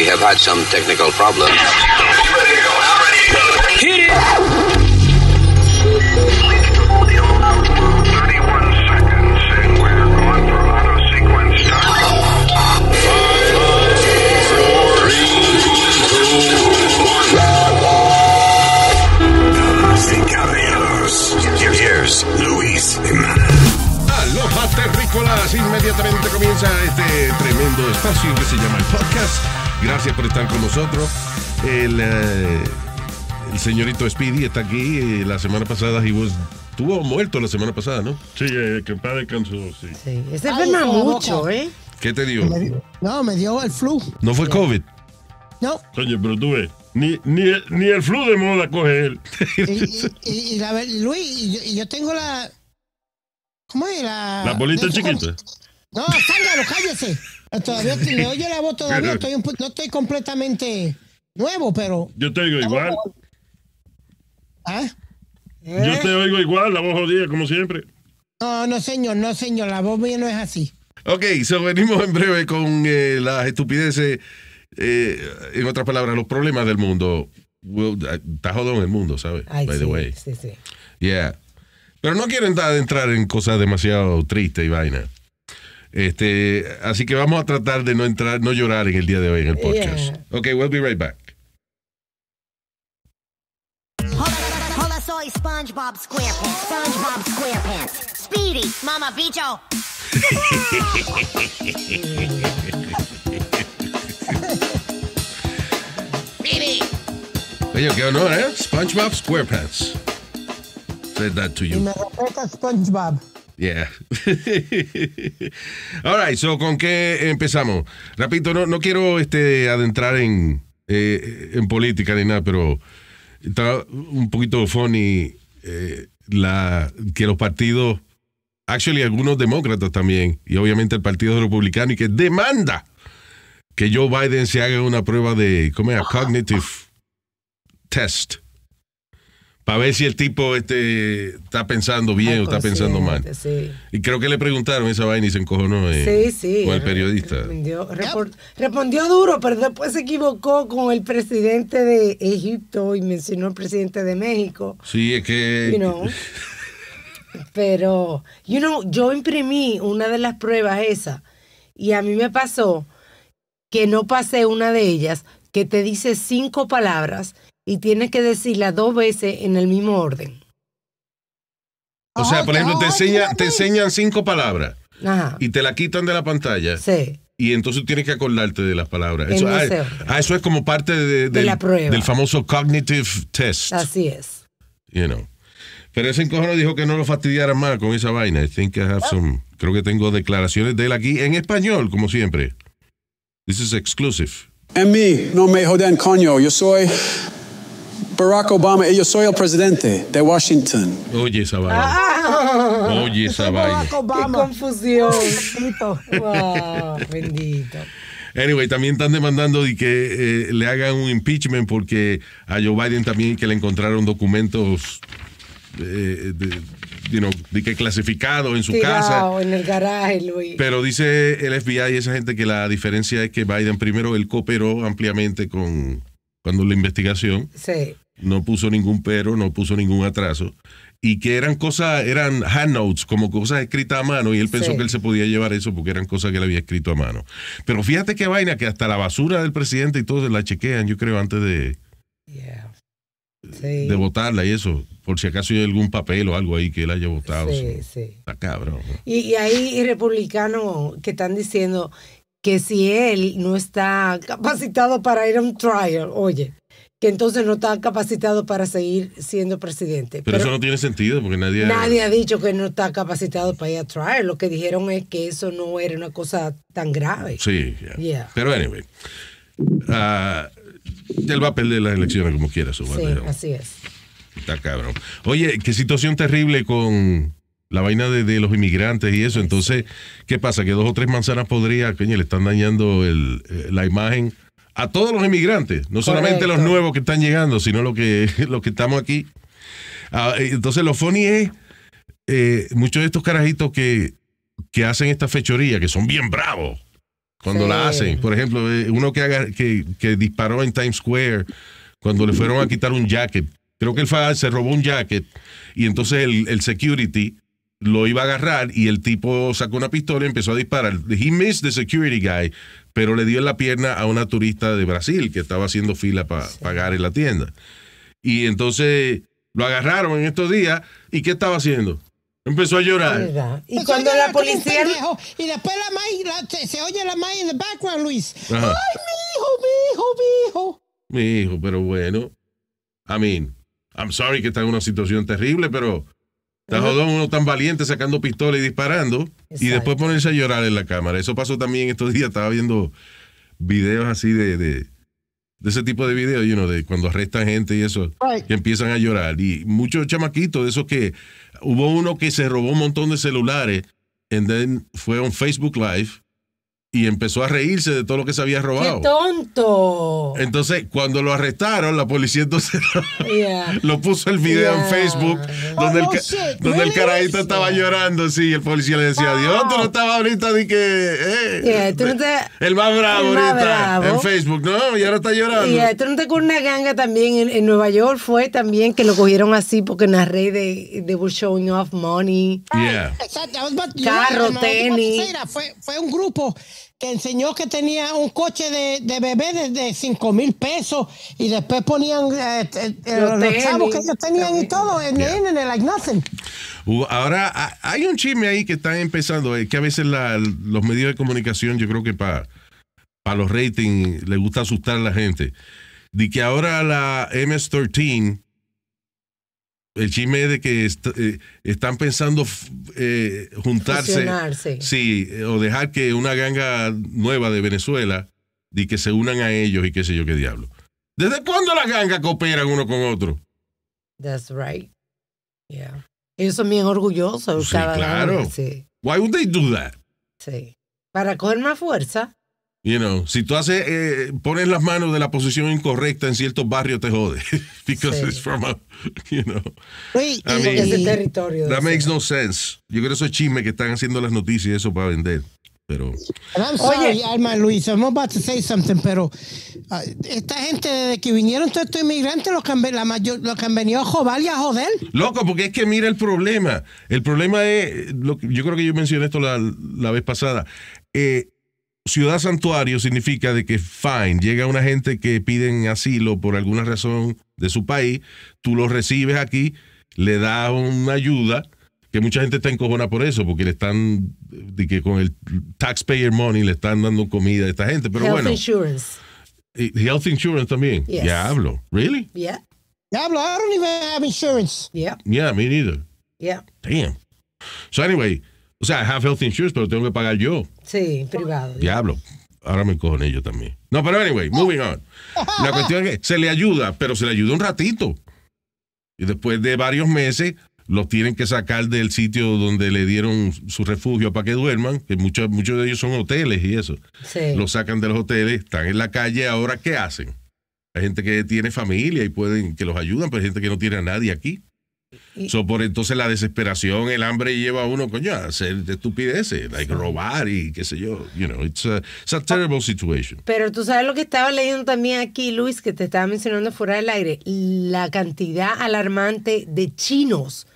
We have had some technical problems. Hit it! Pues inmediatamente comienza este tremendo espacio que se llama el podcast. Gracias por estar con nosotros. El, eh, señorito Speedy está aquí. Eh, la semana pasada y vos estuvo muerto la semana pasada, ¿no? Sí, eh, que padre cansó, sí. Sí, ese enferma mucho, ¿eh? ¿Qué te dio? No, me dio el flu. ¿No fue COVID? No. Oye, pero tuve ni, el flu de moda coge él. Y, Luis, yo tengo la ¿Cómo era? La bolita chiquita. No, sángalo, cállese. Todavía me oye la voz todavía. no estoy completamente nuevo, pero. Yo te oigo igual. ¿Ah? Yo ¿Eh? te oigo igual, la voz jodida, como siempre. No, no, señor, no, señor. La voz mía no es así. Ok, so venimos en breve con eh, las estupideces. Eh, en otras palabras, los problemas del mundo. está jodón el mundo, ¿sabes? By sí, the way. Sí, sí. Yeah. Pero no quieren entrar en cosas demasiado tristes y vaina. Este, así que vamos a tratar de no entrar, no llorar en el día de hoy en el podcast. Yeah. Okay, we'll be right back. Hola, soy SpongeBob SquarePants. SpongeBob SquarePants. Speedy, Mama Bicho. Speedy. Oye, qué honor, ¿eh? SpongeBob SquarePants. Said that to you. SpongeBob. Yeah. All right, so, ¿con qué empezamos? Repito, no, no quiero este, adentrar en, eh, en política ni nada, pero está un poquito funny eh, la, que los partidos, actually algunos demócratas también, y obviamente el Partido Republicano, y que demanda que Joe Biden se haga una prueba de, cognitive test a ver si el tipo este, está pensando bien o está pensando mal. Y creo que le preguntaron esa vaina y se encojonó eh, sí, sí, con el periodista. Respondió, duro, pero después se equivocó con el presidente de Egipto y mencionó al presidente de México. Sí, es que... pero, you know, yo imprimí una de las pruebas esa y a mí me pasó que no pasé una de ellas que te dice cinco palabras y tienes que decirla dos veces en el mismo orden. O sea, por ejemplo, te, enseñan cinco palabras y te la quitan de la pantalla. Sí. Y entonces tienes que acordarte de las palabras. Eso, ah, ah, eso es como parte de, del famoso cognitive test. Así es. You know. Pero ese encojono dijo que no lo fastidiaran más con esa vaina. I creo que tengo declaraciones de él aquí en español, como siempre. This is exclusive. En mí, no me jodan coño. Yo soy Barack Obama yo soy el presidente de Washington. Oye esa vaina. Ah. Oye esa Qué confusión. bendito. Anyway, también están demandando de que eh, le hagan un impeachment porque a Joe Biden también que le encontraron documentos eh, de, que clasificado en su casa. En el garaje, Luis. Pero dice el FBI y esa gente que la diferencia es que Biden, primero, él cooperó ampliamente con cuando la investigación. Sí no puso ningún pero, no puso ningún atraso, y que eran cosas, eran handouts, como cosas escritas a mano, y él pensó que él se podía llevar eso porque eran cosas que él había escrito a mano. Pero fíjate qué vaina, que hasta la basura del presidente y todo se la chequean, yo creo, antes de... de votarla y eso, por si acaso hay algún papel o algo ahí que él haya votado. Sí, sí. Y, y hay republicanos que están diciendo que si él no está capacitado para ir a un trial, oye, que entonces no está capacitado para seguir siendo presidente. Pero, eso no tiene sentido porque nadie... Nadie ha dicho que no está capacitado para ir a trial. Lo que dijeron es que eso no era una cosa tan grave. Sí, pero anyway. Uh, él va a perder las elecciones como quiera su Sí, así es. Está cabrón. Oye, qué situación terrible con la vaina de, los inmigrantes y eso. Entonces, ¿qué pasa? Que dos o tres manzanas podría, coño, le están dañando eh, la imagen a todos los inmigrantes, no solamente los nuevos que están llegando, sino los que, que estamos aquí. Ah, eh, entonces, lo funny es eh, muchos de estos carajitos que, que hacen esta fechoría, que son bien bravos cuando la hacen. Por ejemplo, eh, uno que, que, disparó en Times Square cuando le fueron a quitar un jacket. Creo que el se robó un jacket y entonces el, el security lo iba a agarrar y el tipo sacó una pistola y empezó a disparar. He missed the security guy pero le dio en la pierna a una turista de Brasil que estaba haciendo fila para pagar en la tienda. Y entonces lo agarraron en estos días y ¿qué estaba haciendo? Empezó a llorar. Y cuando la policía. y después la se, oye la May en el background, Luis. ¡Ay, mi hijo, mi hijo, mi hijo! Mi hijo, pero bueno. I mean, I'm sorry que está en una situación terrible, pero uno tan valiente sacando pistola y disparando y después ponerse a llorar en la cámara. Eso pasó también estos días. Estaba viendo videos así de, de, ese tipo de videos, you know, de cuando arrestan gente y eso, que empiezan a llorar. Y muchos chamaquitos de esos que hubo uno que se robó un montón de celulares and then fue un Facebook Live y empezó a reírse de todo lo que se había robado. ¡Qué tonto! Entonces, cuando lo arrestaron, la policía entonces lo puso el video en Facebook, donde, oh, el, carajito estaba llorando, sí, y el policía le decía, Dios, eh, eh, tú no estabas ahorita ni que... Eh, el más bravo ahorita en Facebook, ¿no? Y ahora está llorando. tú no te con una ganga también en, Nueva York fue también que lo cogieron así porque en la red de, they were showing off money. Carro, tenis. fue un grupo que enseñó que tenía un coche de, de bebé de, 5 mil pesos y después ponían eh, eh, eh, los, chavos que ellos tenían y todo en, el en, like nothing. Ahora, hay un chisme ahí que está empezando, que a veces los medios de comunicación, yo creo que para los ratings, les gusta asustar a la gente, de que ahora la MS-13 el chisme es de que eh, están pensando eh, juntarse. Sí, o dejar que una ganga nueva de Venezuela y que se unan a ellos y qué sé yo qué diablo. ¿Desde cuándo las gangas cooperan uno con otro? That's right. Yeah. Ellos son bien orgullosos. Sí, claro. sí. Why would they do that? Sí. Para coger más fuerza. You know, si tú haces, eh, pones las manos de la posición incorrecta en ciertos barrios, te jode. Because it's from a, you know. territorio. That makes no sense. Yo creo que eso es chisme que están haciendo las noticias eso para vender. Pero. Oye. Luis, I'm about to say something, pero uh, esta gente desde que vinieron todos estos inmigrantes, los que, han, la mayor, los han venido a joder Loco, porque es que mira el problema. El problema es, yo creo que yo mencioné esto la, la vez pasada. Eh, ciudad santuario significa de que fine, llega una gente que piden asilo por alguna razón de su país, tú lo recibes aquí, le das una ayuda, que mucha gente está encojona por eso, porque le están, de que con el taxpayer money le están dando comida a esta gente, pero health bueno. Insurance. Health insurance también. Ya hablo. Really? Yeah. Diablo, I don't even have insurance. Yeah. Yeah, me neither. Yeah. Damn. So anyway, o sea, have health insurance, pero tengo que pagar yo. Sí, privado. Diablo. Ahora me cojoné ellos también. No, pero anyway, moving on. La cuestión es que se le ayuda, pero se le ayuda un ratito. Y después de varios meses, los tienen que sacar del sitio donde le dieron su refugio para que duerman, que muchos, muchos de ellos son hoteles y eso. Sí. Los sacan de los hoteles, están en la calle, ahora ¿qué hacen? Hay gente que tiene familia y pueden, que los ayudan, pero hay gente que no tiene a nadie aquí. So, por entonces la desesperación, el hambre lleva a uno, coño, a hacer estupideces, like robar y qué sé yo. You know, it's a, terrible situation. Pero tú sabes lo que estaba leyendo también aquí, Luis, que te estaba mencionando fuera del aire, la cantidad alarmante de chinos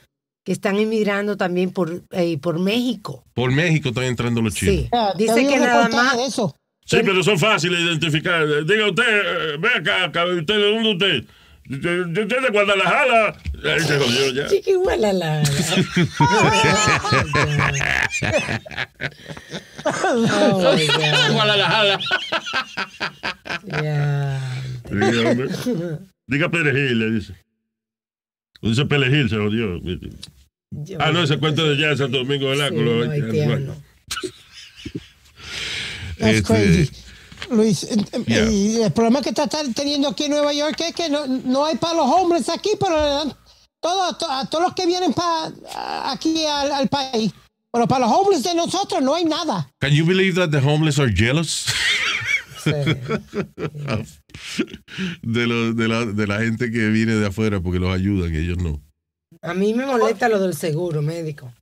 que están emigrando también por, eh, por México. Por México están entrando los chinos. Sí. Dice que nada más... Eso. Sí, pero son fáciles de identificar. Diga usted, eh, ve acá, usted, ¿de dónde usted? Yo, yo, de Guadalajara. Ahí se jodió ya. Chiquihualala. Oh, my God. Guadalajara. Yeah. Dígame. Diga Perejil, le dice. Dice Perejil, se jodió. Ah, no, ese cuento de ya en Santo Domingo del Áculo. Sí, no, Este- crazy. Luis, eh, eh, el problema que está teniendo aquí en Nueva York es que no, hay para los hombres aquí, pero todos, a todos los que vienen para aquí al, país. Pero para los hombres de nosotros no hay nada. Can you believe that the homeless are jealous? de, de, la, gente que viene de afuera porque los ayudan, ellos no. A mí me molesta lo del seguro médico.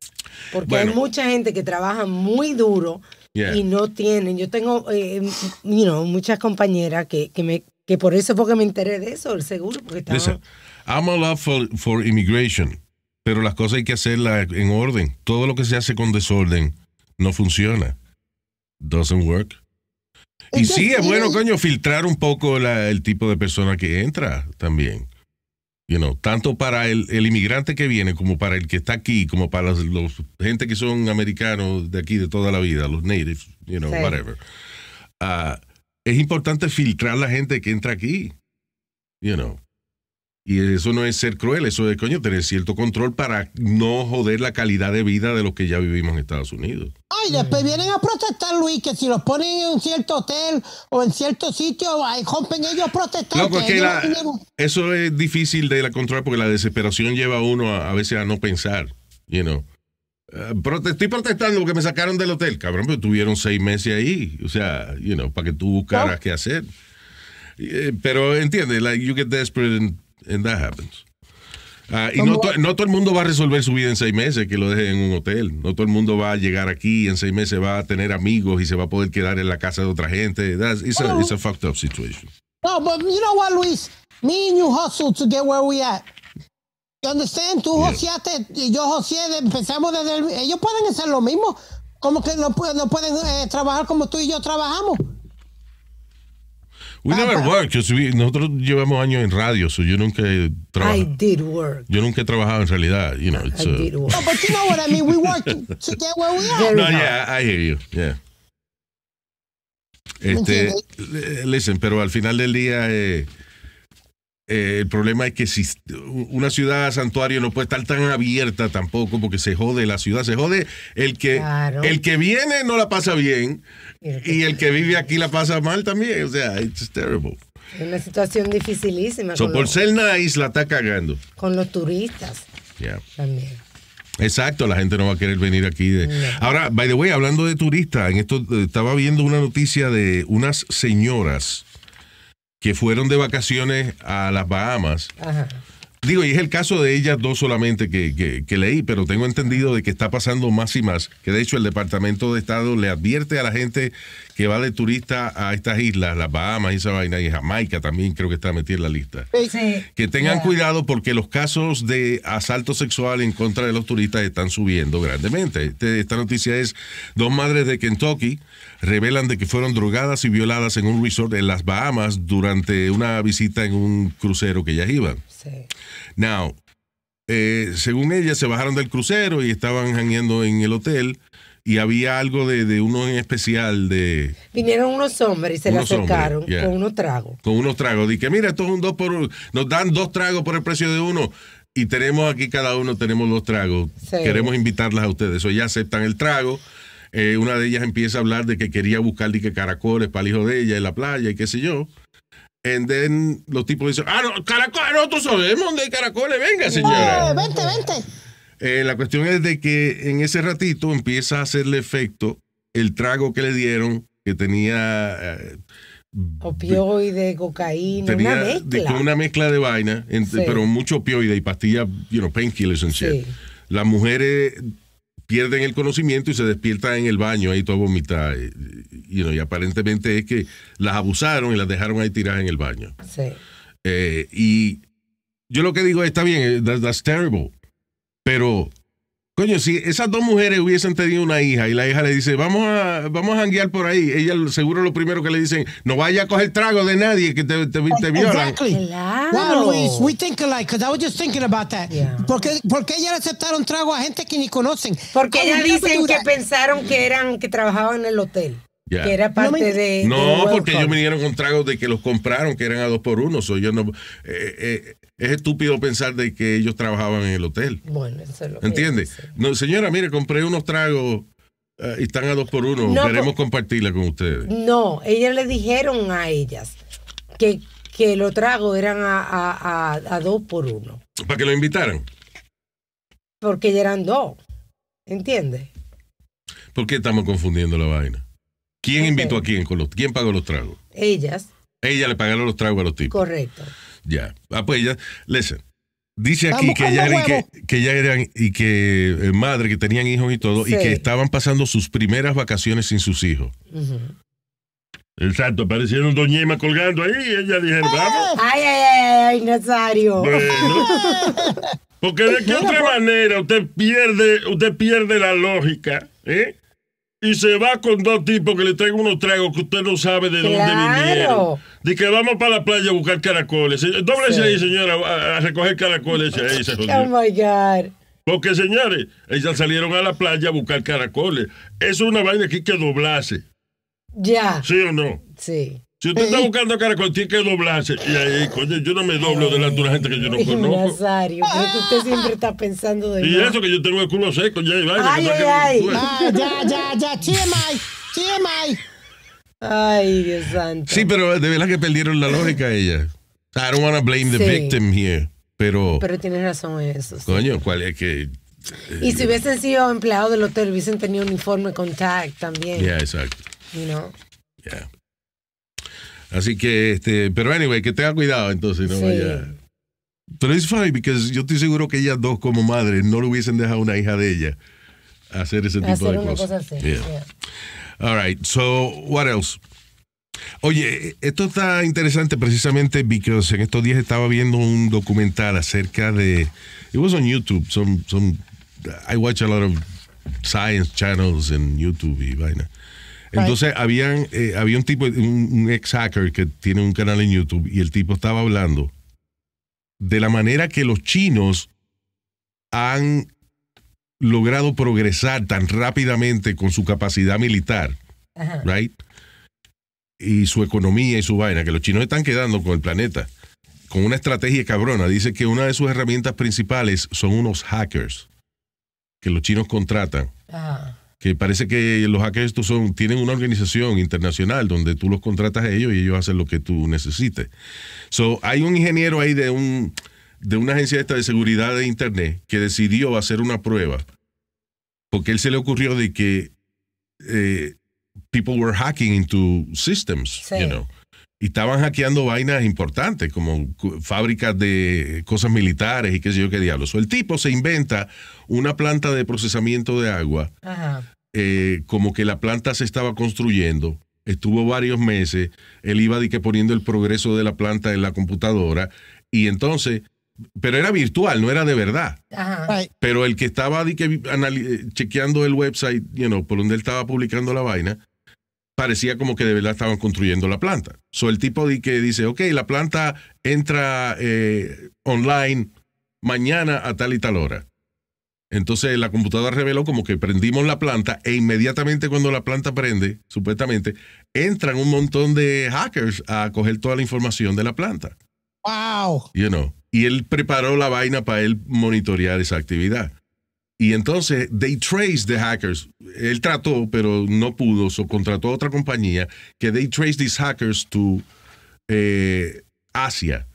Porque hay mucha gente que trabaja muy duro y no tienen. Yo tengo, eh, muchas compañeras que, me, que por eso porque me enteré de eso, el seguro. Porque estaba... I'm for, immigration, pero las cosas hay que hacerlas en orden. Todo lo que se hace con desorden no funciona. Doesn't work. Y sí, es bueno, coño, filtrar un poco la, el tipo de persona que entra también. You know, tanto para el, inmigrante que viene como para el que está aquí, como para los, gente que son americanos de aquí de toda la vida, los natives, you know, whatever. Ah, es importante filtrar la gente que entra aquí. You know. Y eso no es ser cruel, eso de coño, tener cierto control para no joder la calidad de vida de los que ya vivimos en Estados Unidos. Ay, después vienen a protestar, Luis, que si los ponen en un cierto hotel o en cierto sitio, ahí rompen ellos a eso es difícil de la controlar porque la desesperación lleva a uno a, veces a no pensar, you know. Eh, estoy protestando porque me sacaron del hotel, cabrón, pero tuvieron seis meses ahí, o sea, you know, para que tú buscaras qué hacer. Eh, pero entiende, like, you get desperate and And that happens. Uh, y no, no, todo el mundo va a resolver su vida en seis meses, que lo dejen en un hotel. No todo el mundo va a llegar aquí y en seis meses va a tener amigos y se va a poder quedar en la casa de otra gente. That's, it's, a, a fucked up situation. No, but you know what, Luis? Me and you hustle to get where we at. You understand? Tú joseaste, yo joseé, empezamos desde el, Ellos pueden hacer lo mismo. Como que no, pueden eh, trabajar como tú y yo trabajamos. We ah, never worked. We, nosotros llevamos años en radio, so yo nunca he trabajado. I did work. Yo nunca he trabajado en realidad. You know, it's, I did work. No, but you know what I mean. We worked to get where we are. No, yeah, I hear you. Yeah. Este, eh, listen, pero al final del día. Eh, eh, el problema es que si una ciudad santuario no puede estar tan abierta tampoco porque se jode la ciudad, se jode el que el que viene no la pasa bien y el que vive aquí la pasa mal también, o sea, it's terrible. Es una situación dificilísima. por ser nice la está cagando. Con los turistas. También. Exacto, la gente no va a querer venir aquí. De... Ahora, by the way, hablando de turistas, en esto eh, estaba viendo una noticia de unas señoras que fueron de vacaciones a las Bahamas. Digo, y es el caso de ellas dos solamente que, leí, pero tengo entendido de que está pasando más y más, que de hecho el Departamento de Estado le advierte a la gente que va de turista a estas islas, las Bahamas y esa vaina, y Jamaica también creo que está metida en la lista, que tengan cuidado porque los casos de asalto sexual en contra de los turistas están subiendo grandemente. Este, esta noticia es, dos madres de Kentucky revelan de que fueron drogadas y violadas en un resort en las Bahamas durante una visita en un crucero que ellas iban. Now, eh, según ella, se bajaron del crucero y estaban janeando en el hotel y había algo de, uno en especial de... Vinieron unos hombres y se le acercaron con unos tragos. Con unos tragos. Dije, mira, esto es un dos por... Nos dan dos tragos por el precio de uno y tenemos aquí cada uno, tenemos dos tragos. Queremos invitarlas a ustedes. O ya aceptan el trago. Eh, una de ellas empieza a hablar de que quería buscar que caracoles para el hijo de ella en la playa y qué sé yo. And then los tipos dicen, ah, no, caracoles ah, nosotros sabemos de caracoles, venga, eh, señora. No, vente, vente. Eh, la cuestión es de que en ese ratito empieza a hacerle efecto el trago que le dieron, que tenía... Eh, opioide, cocaína, una mezcla. De, una mezcla de vaina, pero mucho opioide y pastillas, you know, painkillers and shit. Las mujeres pierden el conocimiento y se despiertan en el baño ahí toda vomitada. Eh, y, y, aparentemente es que las abusaron y las dejaron ahí tiradas en el baño. Sí. Eh, y yo lo que digo está bien, eh, that's terrible. Pero si esas dos mujeres hubiesen tenido una hija y la hija le dice, vamos a, vamos a guiar por ahí, ella seguro lo primero que le dicen, no vaya a coger trago de nadie que te, te, violan. Exactly. Wow, Luis, we think alike, because I was just thinking about that. ¿Por, qué, ella aceptaron trago a gente que ni conocen? Porque ella dicen que pensaron que eran, que trabajaban en el hotel era parte no de. No, porque ellos vinieron con tragos de que los compraron, que eran a dos por uno. yo no, eh, eh, es estúpido pensar de que ellos trabajaban en el hotel. Bueno, eso es lo no, señora, mire, compré unos tragos eh, y están a dos por uno. Pues, Queremos compartirla con ustedes. No, ellas le dijeron a ellas que, que los tragos eran a, a, dos por uno. ¿Para que lo invitaran? Porque ya eran dos. ¿Entiendes? ¿Por qué estamos confundiendo la vaina? ¿Quién invitó a quién? ¿Quién pagó los tragos? Ellas. Ella le pagaron los tragos a los tipos. Correcto. Ya. Ah, pues ella, listen. Dice aquí que ya eran, que, que y que eh, madre, que tenían hijos y todo, y que estaban pasando sus primeras vacaciones sin sus hijos. El Exacto, aparecieron Doñema colgando ahí y ella dijeron, vamos. Ay, ay, ay, necesario. porque de qué otra pues, manera usted pierde, usted pierde la lógica, ¿eh? y se va con dos tipos que le traen unos tragos que usted no sabe de dónde vinieron. De que vamos para la playa a buscar caracoles. Dóblese ahí, señora, a, recoger caracoles. Oh my God. Porque, señores, ellas salieron a la playa a buscar caracoles. es una vaina que hay que doblarse. Ya. ¿Sí o no? Sí. Si usted está eh, buscando cara caracol, tiene que doblarse. Y ahí, coño, yo no me doblo delante de una gente que yo no conozco. Nazario, creo que usted siempre ah. está pensando de Y eso que yo tengo el culo seco, ya y vaya. Ay, ay, ay. Ah, ah, ya, ya, ya. TMI, TMI. Ay, Dios santo. Sí, pero de verdad que perdieron la lógica ella. I don't want to blame the victim here. Pero. Pero tienes razón eso. Coño, ¿cuál es que.? Y eh, si hubiesen sido empleados del hotel, hubiesen tenido uniforme con tag también. Ya, exacto. You know? Yeah. Así que, este, pero anyway, que tenga cuidado entonces, no vaya. Pero es fine, porque yo estoy seguro que ellas dos como madres no le hubiesen dejado a una hija de ella hacer ese tipo de cosas. Cosa yeah. All right, so what else? Oye, esto está interesante precisamente porque en estos días estaba viendo un documental acerca de. It was on YouTube. Some, I watch a lot of science channels en YouTube y vaina. Entonces habían, eh, había un tipo, un, ex hacker que tiene un canal en YouTube y el tipo estaba hablando de la manera que los chinos han logrado progresar tan rápidamente con su capacidad militar, right? Y su economía y su vaina, que los chinos están quedando con el planeta, con una estrategia cabrona. Dice que una de sus herramientas principales son unos hackers que los chinos contratan que parece que los hackers estos son, tienen una organización internacional donde tú los contratas a ellos y ellos hacen lo que tú necesites. So, hay un ingeniero ahí de, un, de una agencia esta de seguridad de Internet que decidió hacer una prueba porque él se le ocurrió de que eh, people were hacking into systems, Y estaban hackeando vainas importantes, como fábricas de cosas militares y qué sé yo qué diablos. el tipo se inventa una planta de procesamiento de agua eh, como que la planta se estaba construyendo, estuvo varios meses, él iba poniendo el progreso de la planta en la computadora y entonces, pero era virtual, no era de verdad. Pero el que estaba que, eh, chequeando el website, you know, por donde él estaba publicando la vaina, parecía como que de verdad estaban construyendo la planta. So el tipo de que dice, ok, la planta entra eh, online mañana a tal y tal hora. Entonces la computadora reveló como que prendimos la planta e inmediatamente cuando la planta prende, supuestamente, entran un montón de hackers a coger toda la información de la planta. ¡Wow! You know. Y él preparó la vaina para él monitorear esa actividad. Y entonces, they trace the hackers. Él trató, pero no pudo, so contrató a otra compañía que they trace these hackers to eh, Asia.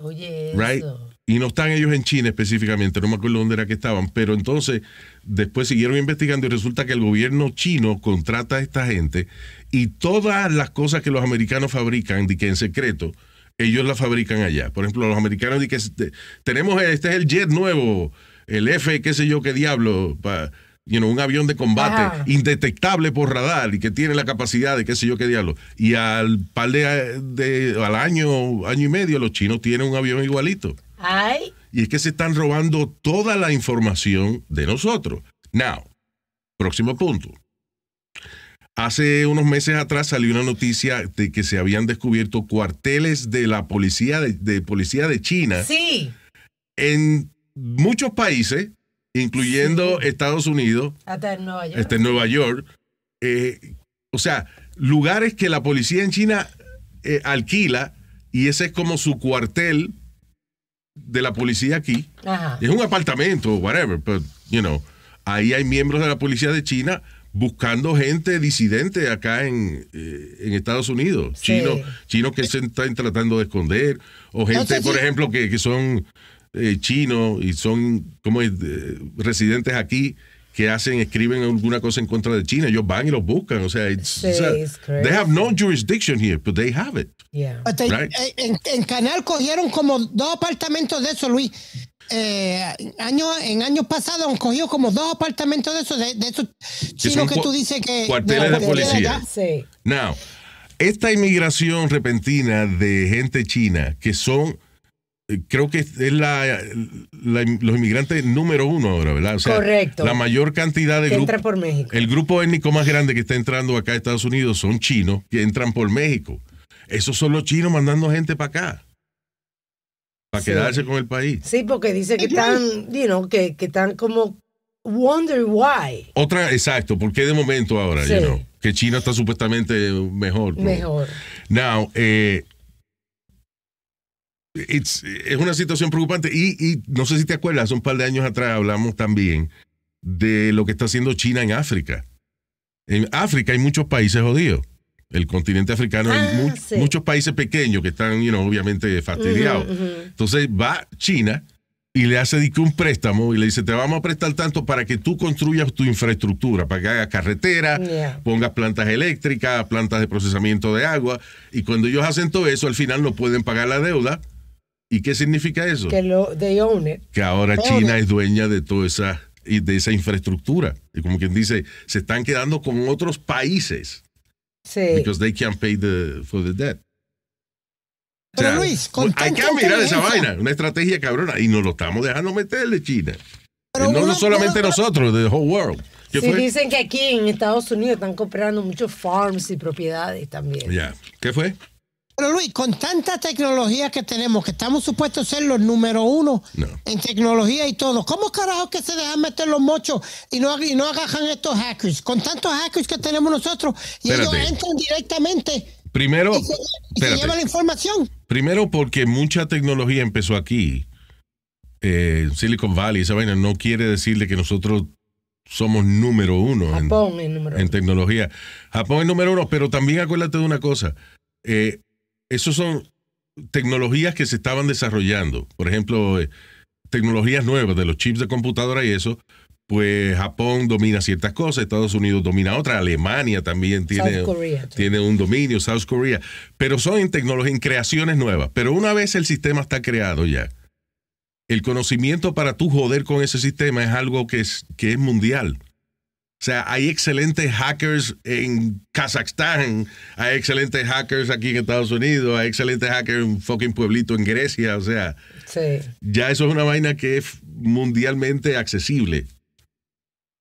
Oye, right? y no están ellos en China específicamente, no me acuerdo dónde era que estaban, pero entonces después siguieron investigando y resulta que el gobierno chino contrata a esta gente y todas las cosas que los americanos fabrican, de que en secreto, ellos las fabrican allá. Por ejemplo, los americanos dicen tenemos, este es el jet nuevo, el F, qué sé yo, qué diablo, un avión de combate indetectable por radar y que tiene la capacidad de qué sé yo qué diablo. Y al par de, de al año, año y medio, los chinos tienen un avión igualito. Y es que se están robando toda la información de nosotros. Now, próximo punto. Hace unos meses atrás salió una noticia de que se habían descubierto cuarteles de la policía de, policía de China. Sí. En muchos países, incluyendo Estados Unidos. Hasta en Nueva York. Hasta Nueva York. Eh, o sea, lugares que la policía en China eh, alquila y ese es como su cuartel de la policía aquí. Es un apartamento, whatever, but, you know, ahí hay miembros de la policía de China buscando gente disidente acá en, eh, en Estados Unidos. chino Chinos que se están tratando de esconder, o gente, por ejemplo, que, son eh, chinos y son como eh, residentes aquí que hacen, escriben alguna cosa en contra de China, ellos van y los buscan. O sea, they have no jurisdiction here, but they have it. Yeah. Eh, en, Canal cogieron como dos apartamentos de eso, Luis. Eh, año, en años pasados han cogido como dos apartamentos de eso, de, esos chinos que, tú dices que... Cuarteles de, de policía. Sí. Now, esta inmigración repentina de gente china que son creo que es la, los inmigrantes número uno ahora, ¿verdad? Correcto. La mayor cantidad de grupos. por México. El grupo étnico más grande que está entrando acá a Estados Unidos son chinos que entran por México. Esos son los chinos mandando gente para acá. Para quedarse con el país. Sí, porque dice que están, you que, están como wonder why. Otra, exacto, porque de momento ahora, que China está supuestamente mejor. Pues. Mejor. Now, eh, es una situación preocupante y, no sé si te acuerdas, hace un par de años atrás hablamos también de lo que está haciendo China en África. En África hay muchos países jodidos. El continente africano hay ah, muchos países pequeños que están, obviamente, fastidiados. Entonces va China y le hace un préstamo y le dice, te vamos a prestar tanto para que tú construyas tu infraestructura, para que hagas carretera, pongas plantas eléctricas, plantas de procesamiento de agua. Y cuando ellos hacen todo eso, al final no pueden pagar la deuda ¿Y qué significa eso? Que ahora China es dueña de toda esa, de esa infraestructura. Y como quien dice, se están quedando con otros países. Sí. Because they can't pay the, for the debt. Pero Luis, hay que mirar esa vaina, una estrategia cabrona, y nos lo estamos dejando meterle China. no, no solamente nosotros, the whole world. Sí, dicen que aquí en Estados Unidos están comprando muchos farms y propiedades también. Ya, ¿qué fue? Pero Luis, con tanta tecnología que tenemos, que estamos supuestos a ser los número uno en tecnología y todo, ¿cómo carajo que se dejan meter los mochos y no, no agajan estos hackers? Con tantos hackers que tenemos nosotros y ellos entran directamente. Primero, y se, llevan la información. Primero porque mucha tecnología empezó aquí. Eh, Silicon Valley, esa vaina no quiere decirle que nosotros somos número uno, en, tecnología. Japón es número uno, pero también acuérdate de una cosa. Eh, esos son tecnologías que se estaban desarrollando. Por ejemplo, eh, tecnologías nuevas de los chips de computadora y eso. Pues Japón domina ciertas cosas, Estados Unidos domina otras, Alemania también tiene, tiene un dominio, South Korea. Pero son en tecnología, en creaciones nuevas. Pero una vez el sistema está creado ya, el conocimiento para tú joder con ese sistema es algo que es, que es mundial. O sea, hay excelentes hackers en Kazajstán, hay excelentes hackers aquí en Estados Unidos, hay excelentes hackers en un fucking pueblito en Grecia. O sea, ya eso es una vaina que es mundialmente accesible.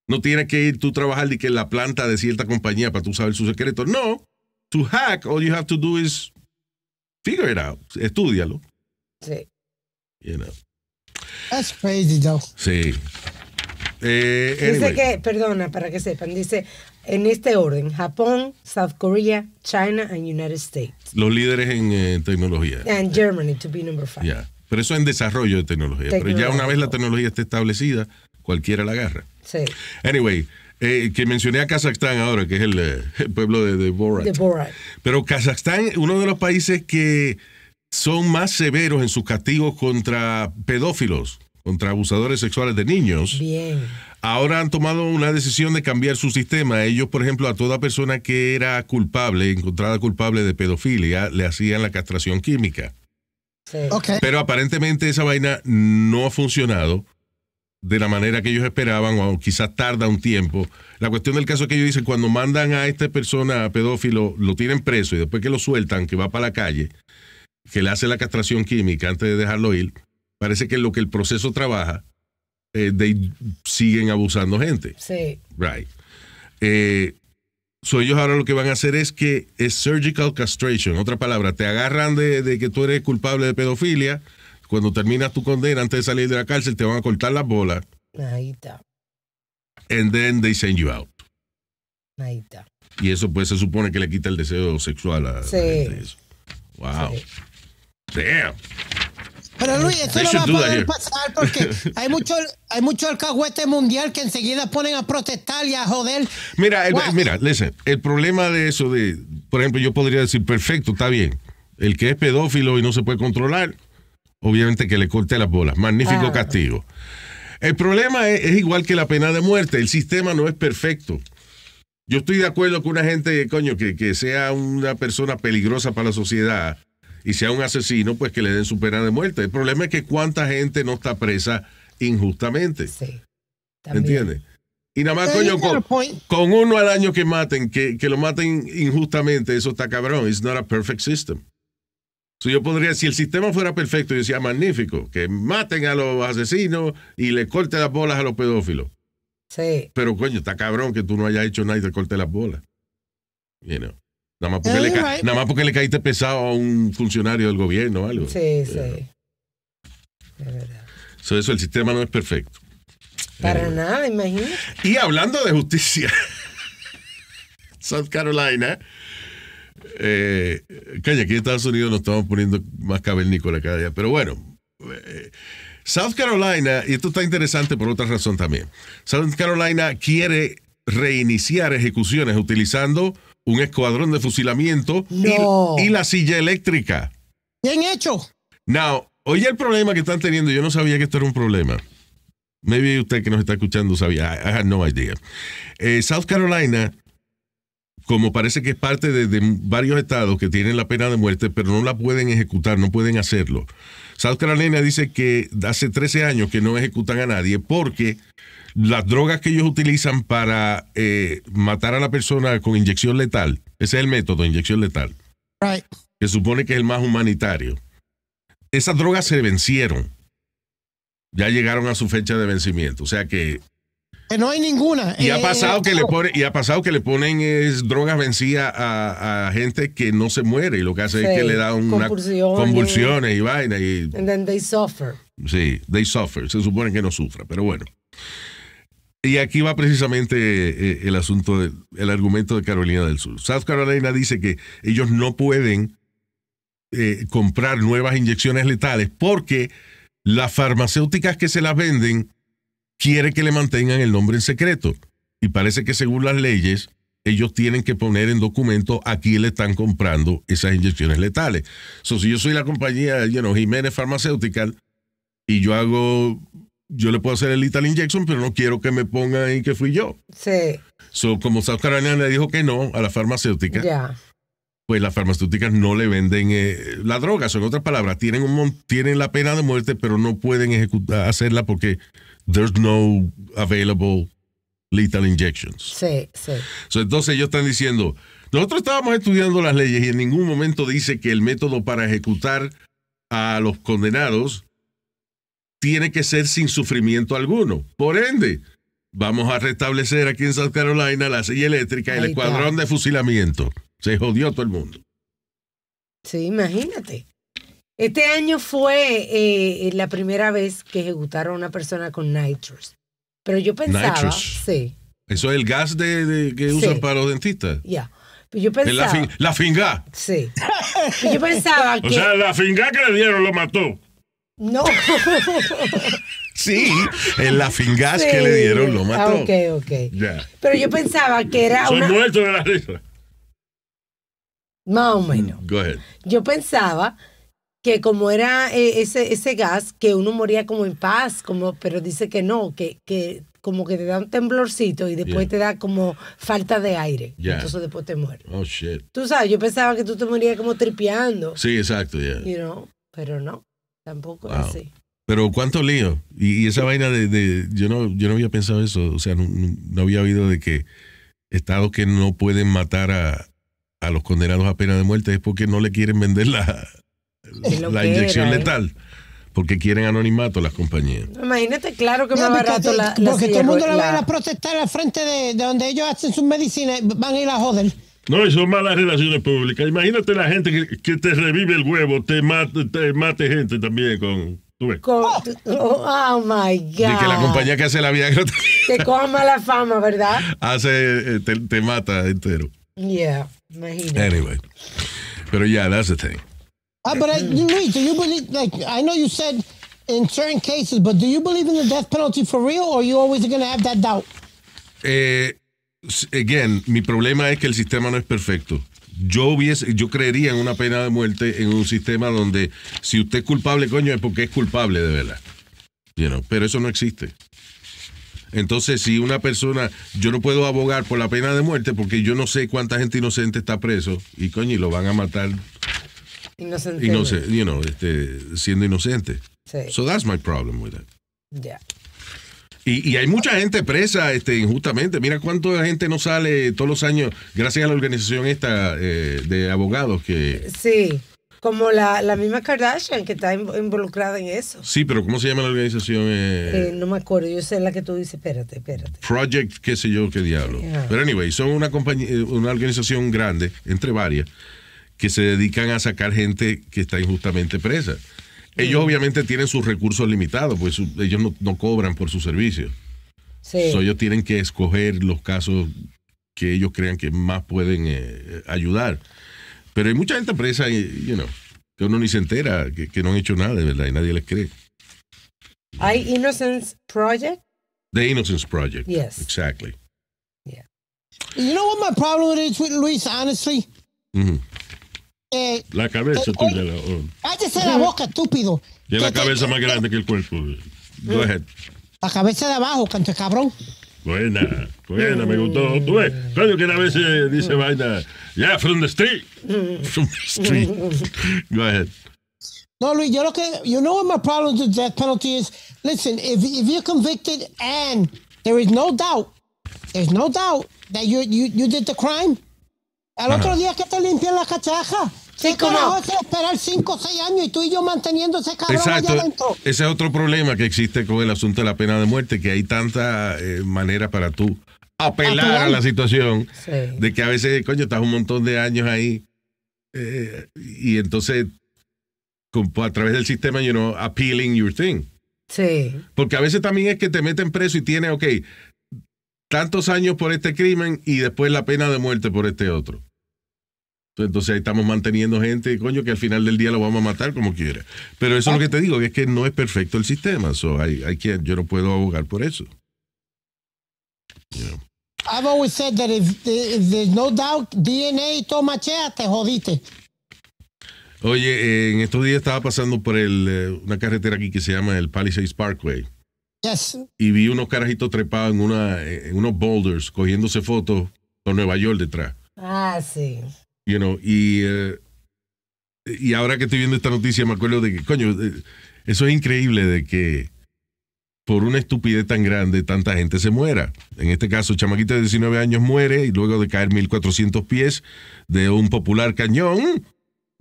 No tienes que ir tú a trabajar que en la planta de cierta compañía para tú saber su secreto. No. To hack, all you have to do is figure it out. Estudialo. Sí. That's crazy, though. Sí. Eh, dice que, perdona, para que sepan, dice en este orden: Japón, South Korea, China and United States. Los líderes en eh, tecnología. And eh, Germany to be number five. Pero eso en desarrollo de tecnología. Pero ya una vez la tecnología esté establecida, cualquiera la agarra. Sí. Anyway, que mencioné a Kazajstán ahora, que es el, pueblo de, Borat. de, Borat. Pero Kazajstán, uno de los países que son más severos en sus castigos contra pedófilos contra abusadores sexuales de niños. Bien. Ahora han tomado una decisión de cambiar su sistema. Ellos, por ejemplo, a toda persona que era culpable, encontrada culpable de pedofilia, le hacían la castración química. Pero aparentemente esa vaina no ha funcionado de la manera que ellos esperaban o quizás tarda un tiempo. La cuestión del caso es que ellos dicen, cuando mandan a esta persona a pedófilo, lo tienen preso y después que lo sueltan, que va para la calle, que le hace la castración química antes de dejarlo ir, parece que lo que el proceso trabaja, eh, siguen abusando gente. Sí. Right. Eh, so ellos ahora lo que van a hacer es que es surgical castration, otra palabra, te agarran de, que tú eres culpable de pedofilia, cuando terminas tu condena, antes de salir de la cárcel, te van a cortar las bolas. Ahí está. And then they send you out. Ahí está. Y eso pues se supone que le quita el deseo sexual a sí. Eso. Wow. Damn. Pero Luis, esto no va a poder pasar porque hay mucho, hay mucho alcahuete mundial que enseguida ponen a protestar y a joder. Mira, el, mira, listen, el problema de eso de, por ejemplo, yo podría decir, perfecto, está bien. El que es pedófilo y no se puede controlar, obviamente que le corte las bolas. Magnífico castigo. El problema es, igual que la pena de muerte. El sistema no es perfecto. Yo estoy de acuerdo con una gente, coño, que, que sea una persona peligrosa para la sociedad y sea un asesino, pues que le den su pena de muerte. El problema es que cuánta gente no está presa injustamente. Sí. ¿Entiendes? Y nada más, coño, con, uno al año que maten, que, que, lo maten injustamente, eso está cabrón. It's not a perfect system. yo podría, si el sistema fuera perfecto, yo decía magnífico, que maten a los asesinos y le corten las bolas a los pedófilos. Sí. Pero coño, está cabrón que tú no hayas hecho nada y te corte las bolas. You Nada más, porque le caíste pesado a un funcionario del gobierno o algo. Sí, eh, sí. eso, el sistema no es perfecto. Para eh. nada, imagínate. Y hablando de justicia, South Carolina. Eh, aquí en Estados Unidos nos estamos poniendo más cavernícola cada día. Pero bueno, eh, South Carolina, y esto está interesante por otra razón también. South Carolina quiere reiniciar ejecuciones utilizando un escuadrón de fusilamiento y, la silla eléctrica. Bien hecho. Now, oye el problema que están teniendo. Yo no sabía que esto era un problema. Maybe usted que nos está escuchando sabía. I, no idea. Eh, South Carolina, como parece que es parte de, de, varios estados que tienen la pena de muerte, pero no la pueden ejecutar, no pueden hacerlo. South Carolina dice que hace 13 años que no ejecutan a nadie porque las drogas que ellos utilizan para eh, matar a la persona con inyección letal. Ese es el método, inyección letal. Que supone que es el más humanitario. Esas drogas se vencieron. Ya llegaron a su fecha de vencimiento. O sea que. Eh, no hay ninguna. Eh, y ha pasado que le ponen, y ha pasado que le ponen drogas vencidas a, gente que no se muere. Y lo que hace es que le da una convulsiones, y vaina. Y, they suffer. Sí, they suffer. Se supone que no sufra, pero bueno. Y aquí va precisamente eh, eh, el asunto, el argumento de Carolina del Sur. South Carolina dice que ellos no pueden eh, comprar nuevas inyecciones letales porque las farmacéuticas que se las venden quieren que le mantengan el nombre en secreto. Y parece que según las leyes, ellos tienen que poner en documento a quién le están comprando esas inyecciones letales. So, si yo soy la compañía you Jiménez Pharmaceutical y yo hago yo le puedo hacer el lethal injection, pero no quiero que me ponga ahí que fui yo. Sí. So, como South Carolina le dijo que no a la farmacéutica, pues las farmacéuticas no le venden eh, la droga. en otras palabras, tienen, un, tienen la pena de muerte, pero no pueden ejecutar, hacerla porque there's no available lethal injections. Sí, sí. entonces ellos están diciendo, nosotros estábamos estudiando las leyes y en ningún momento dice que el método para ejecutar a los condenados tiene que ser sin sufrimiento alguno. Por ende, vamos a restablecer aquí en South Carolina la silla eléctrica, y el escuadrón de fusilamiento. Se jodió todo el mundo. Sí, imagínate. Este año fue eh, la primera vez que ejecutaron a una persona con nitrous. Pero yo pensaba. Eso es el gas que usan para los dentistas. Ya. Pues la, fin, finga. Sí. Pues yo pensaba que. O sea, la finga que le dieron lo mató. No. sí, en la fingas que le dieron lo mató. ok, ok. Pero yo pensaba que era. Soy muerto de la risa. Más o menos. Go ahead. Yo pensaba que como era eh, ese, ese gas, que uno moría como en paz, como, pero dice que no, que, que como que te da un temblorcito y después te da como falta de aire. Entonces después te mueres. Oh, shit. Tú sabes, yo pensaba que tú te morías como tripeando. Sí, exacto, ya. You pero no. Tampoco así. Pero cuánto lío. Y, esa vaina de, yo no yo no había pensado eso, o sea, no, había oído de que estados que no pueden matar a, a, los condenados a pena de muerte es porque no le quieren vender la, la inyección ¿eh? letal. Porque quieren anonimato las compañías. Imagínate, claro que más barato la, Porque todo el mundo la, van a protestar al frente de, de donde ellos hacen sus medicinas, van a ir a joder. No, y son malas relaciones públicas. Imagínate la gente que, te revive el huevo, te mate, gente también con... ¿tú ves? Oh, oh. my God. De que la compañía que hace la Viagra... Te, te coja mala fama, ¿verdad? Hace... Eh, te, mata entero. Yeah, imagínate. Anyway. Pero yeah, that's the thing. Ah, but I, mm. do you believe, like, I know you said in certain cases, but do you believe in the death penalty for real, or you always going to have that doubt? Eh, again, mi problema es que el sistema no es perfecto. Yo hubiese, yo creería en una pena de muerte en un sistema donde si usted es culpable, coño, es porque es culpable de verdad. Pero eso no existe. Entonces, si una persona, yo no puedo abogar por la pena de muerte porque yo no sé cuánta gente inocente está preso y coño, y lo van a matar. Inocente. Este, siendo inocente. So that's my problem with it. Yeah. Y, hay mucha gente presa este, injustamente. Mira cuánta gente no sale todos los años gracias a la organización esta eh, de abogados que... Sí, como la, misma Kardashian que está involucrada en eso. Sí, pero ¿cómo se llama la organización? Eh, eh, no me acuerdo, yo sé la que tú dices, espérate, espérate. Project, qué sé yo, qué diablo. Ah. Pero anyway, son una, compañía, una organización grande, entre varias, que se dedican a sacar gente que está injustamente presa. Ellos obviamente tienen sus recursos limitados, pues ellos no, cobran por sus servicios. Sí. ellos tienen que escoger los casos que ellos crean que más pueden eh, ayudar. Pero hay mucha gente presa, you know, que uno ni se entera, que, no han hecho nada, de verdad, y nadie les cree. ¿Hay Innocence Project? The Innocence Project. Yes. Exactly. Yeah. You know what my problem is with Luis, honestly? Mm-hmm. Eh, la cabeza eh, tuya. La, oh. la boca, estúpido. Tiene la cabeza más grande que el cuerpo. Go eh. ahead. La cabeza de abajo, canto cabrón. Buena, buena, me gustó. Tú ves, claro que a veces dice vaina, yeah, from the street. Mm. From the street. Go ahead. No, Luis, yo lo que, you know what my problem with the death penalty is? Listen, if, if you're convicted and there is no doubt, there's no doubt that you, you, you did the crime, al otro día que te limpian la cachaja esperar 5 o 6 años y tú y yo manteniendo ese cabrón allá adentro? Ese es otro problema que existe con el asunto de la pena de muerte, que hay tanta eh, manera para tú apelar a la situación de que a veces, coño, estás un montón de años ahí eh, y entonces a través del sistema, you know, appealing your thing. Sí. Porque a veces también es que te meten preso y tienes, ok, tantos años por este crimen y después la pena de muerte por este otro. Entonces ahí estamos manteniendo gente, coño, que al final del día lo vamos a matar como quiera. Pero eso es lo que te digo, que es que no es perfecto el sistema. hay, hay yo no puedo abogar por eso. I've always said that there's no doubt DNA toma te jodiste. Oye, en estos días estaba pasando por eh, una carretera aquí que se llama el Palisades Parkway. Yes. Y vi unos carajitos trepados en, una, en unos boulders cogiéndose fotos con Nueva York detrás. Ah, sí y, eh, y ahora que estoy viendo esta noticia me acuerdo de que, coño, eh, eso es increíble de que por una estupidez tan grande tanta gente se muera. En este caso, chamaquita de 19 años muere y luego de caer 1400 pies de un popular cañón,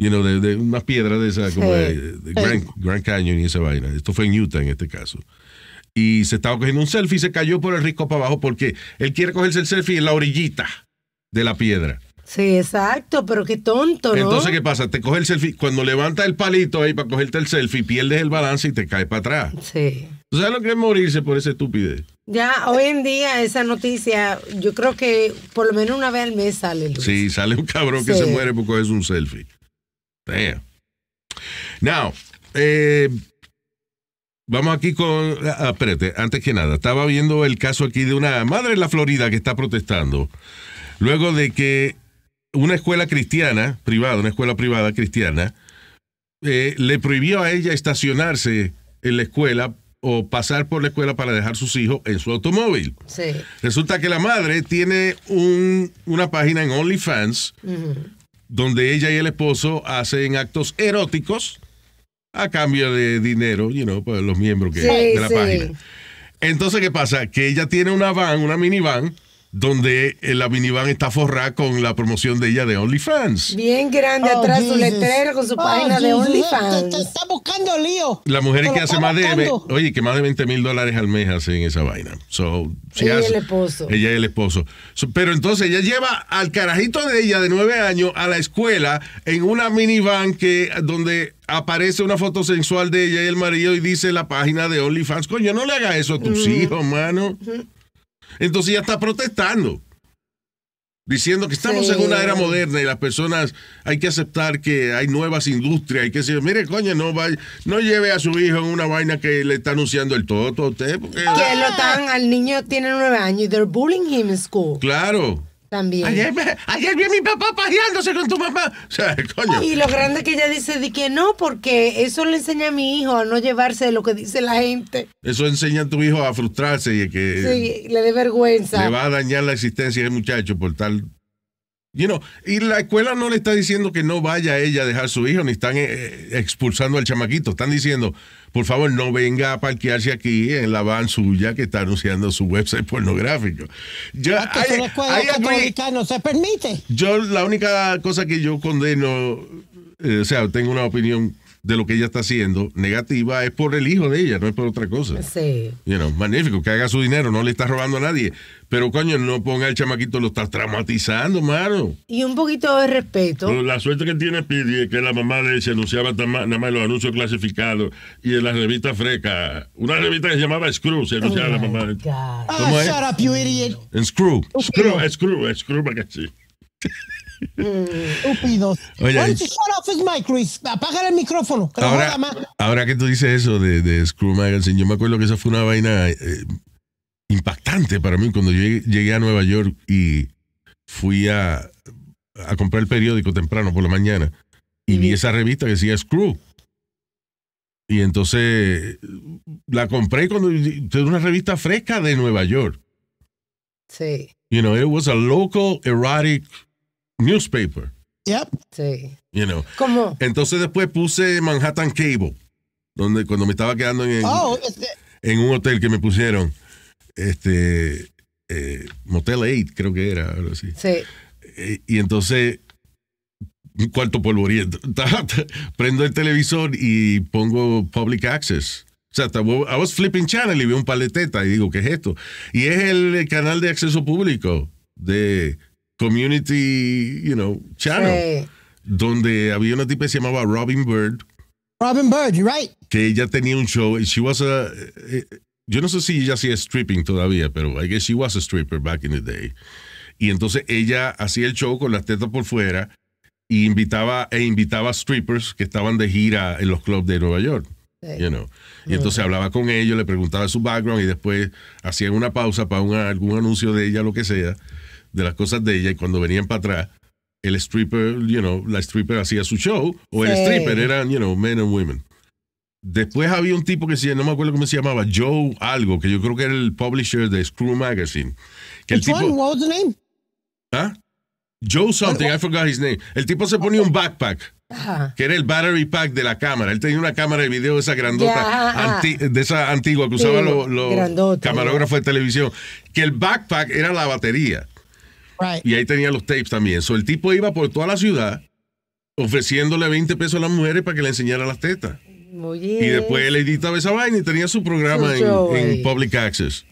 you de, unas una piedra de esa, como de, Grand, Grand, Canyon y esa vaina. Esto fue en Utah en este caso. Y se estaba cogiendo un selfie y se cayó por el risco para abajo porque él quiere cogerse el selfie en la orillita de la piedra. Sí, exacto, pero qué tonto, ¿no? Entonces, ¿qué pasa? Te coge el selfie. Cuando levantas el palito ahí para cogerte el selfie, pierdes el balance y te caes para atrás. Sí. ¿Tú sabes lo que es morirse por esa estupidez? Ya, hoy en día esa noticia, yo creo que por lo menos una vez al mes sale. Sí, sale un cabrón que se muere por cogerse un selfie. Damn. Now, eh, Vamos aquí con. Ah, espérate, antes que nada, estaba viendo el caso aquí de una madre en la Florida que está protestando. Luego de que una escuela cristiana, privada, una escuela privada cristiana, eh, le prohibió a ella estacionarse en la escuela o pasar por la escuela para dejar sus hijos en su automóvil. Resulta que la madre tiene una página en OnlyFans donde ella y el esposo hacen actos eróticos a cambio de dinero, you know, para pues, los miembros que, de la página. Entonces, ¿qué pasa? Que ella tiene una van, una minivan, donde eh, la minivan está forrada con la promoción de ella de OnlyFans. Bien grande, oh, atrás su letrero con su oh, página de OnlyFans. Te, está buscando lío. La mujer que hace más de, oye, que más de 20 mil dólares al mes hacen esa vaina. ella y el esposo. Ella es el esposo. pero entonces ella lleva al carajito de ella de nueve años a la escuela en una minivan que, donde aparece una foto sensual de ella y el marido y dice la página de OnlyFans. Coño, no le hagas eso a tus mm. hijos, mano. Mm. Entonces ya está protestando, diciendo que estamos en una era moderna y las personas hay que aceptar que hay nuevas industrias hay que decir mire, coño, no vaya, no lleve a su hijo en una vaina que le está anunciando el todo a usted. Que ah. lo están, al niño tiene nueve años y they're bullying him in school. Claro. También. Ayer, vi a mi papá pajeándose con tu mamá. O sea, coño. Y lo grande que ella dice de que no, porque eso le enseña a mi hijo a no llevarse de lo que dice la gente. Eso enseña a tu hijo a frustrarse y a que. Sí, le dé vergüenza. Le va a dañar la existencia del muchacho por tal You know, y la escuela no le está diciendo que no vaya ella a dejar su hijo, ni están eh, expulsando al chamaquito. Están diciendo, por favor, no venga a parquearse aquí en la van suya que está anunciando su website pornográfico. Yo, se permite. Yo, la única cosa que yo condeno, eh, o sea, tengo una opinión de lo que ella está haciendo negativa es por el hijo de ella, no es por otra cosa. Sí. magnífico, que haga su dinero, no le está robando a nadie. Pero coño, no ponga el chamaquito, lo está traumatizando, mano. Y un poquito de respeto. la suerte que tiene Piri es que la mamá de se anunciaba nada más los anuncios clasificados y en la revista fresca. Una revista que se llamaba Screw, se anunciaba la oh mamá de Ah, shut up, you idiot. Screw. Screw, Screw, Screw, Screw, para Mm, estúpidos. Oye, Apaga el micrófono. ahora, ahora, que tú dices eso de, de, Screw Magazine, yo me acuerdo que esa fue una vaina eh, impactante para mí cuando llegué, llegué, a Nueva York y fui a, a, comprar el periódico temprano por la mañana y vi esa revista que decía Screw. Y entonces la compré cuando era una revista fresca de Nueva York. Sí. You know, it was a local erotic newspaper. Yep. Sí. ¿Cómo? Entonces después puse Manhattan Cable, donde cuando me estaba quedando en, oh, este en un hotel que me pusieron, este, eh, Motel 8 creo que era, algo así. Sí. Eh, y entonces un cuarto polvoriento. Prendo el televisor y pongo public access. O sea, I was flipping channel y veo un paleteta y digo, ¿qué es esto? Y es el canal de acceso público de community, you know, channel, donde había una tipa que se llamaba Robin Bird. Robin Bird, you're right. Que ella tenía un show. y She was eh, eh, Yo no sé si ella hacía stripping todavía, pero I guess she was a stripper back in the day. Y entonces ella hacía el show con las tetas por fuera y e invitaba, e invitaba strippers que estaban de gira en los clubs de Nueva York. You know. Y mm. entonces hablaba con ellos, le preguntaba su background y después hacían una pausa para un, algún anuncio de ella, lo que sea de las cosas de ella y cuando venían para atrás, el stripper, you know, la stripper hacía su show o el stripper eran, you know, men and women. Después había un tipo que se, no me acuerdo cómo se llamaba, Joe algo, que yo creo que era el publisher de Screw Magazine. Que el tipo, What was name? ¿Ah? Joe something, I forgot his name. El tipo se ponía un backpack. que era el battery pack de la cámara. Él tenía una cámara de video de esa grandota, de esa antigua que usaban los, camarógrafos de televisión, que el backpack era la batería. Y ahí tenía los tapes también. So, el tipo iba por toda la ciudad ofreciéndole 20 pesos a las mujeres para que le enseñara las tetas. Y después él editaba esa vaina y tenía su programa en, Public Access.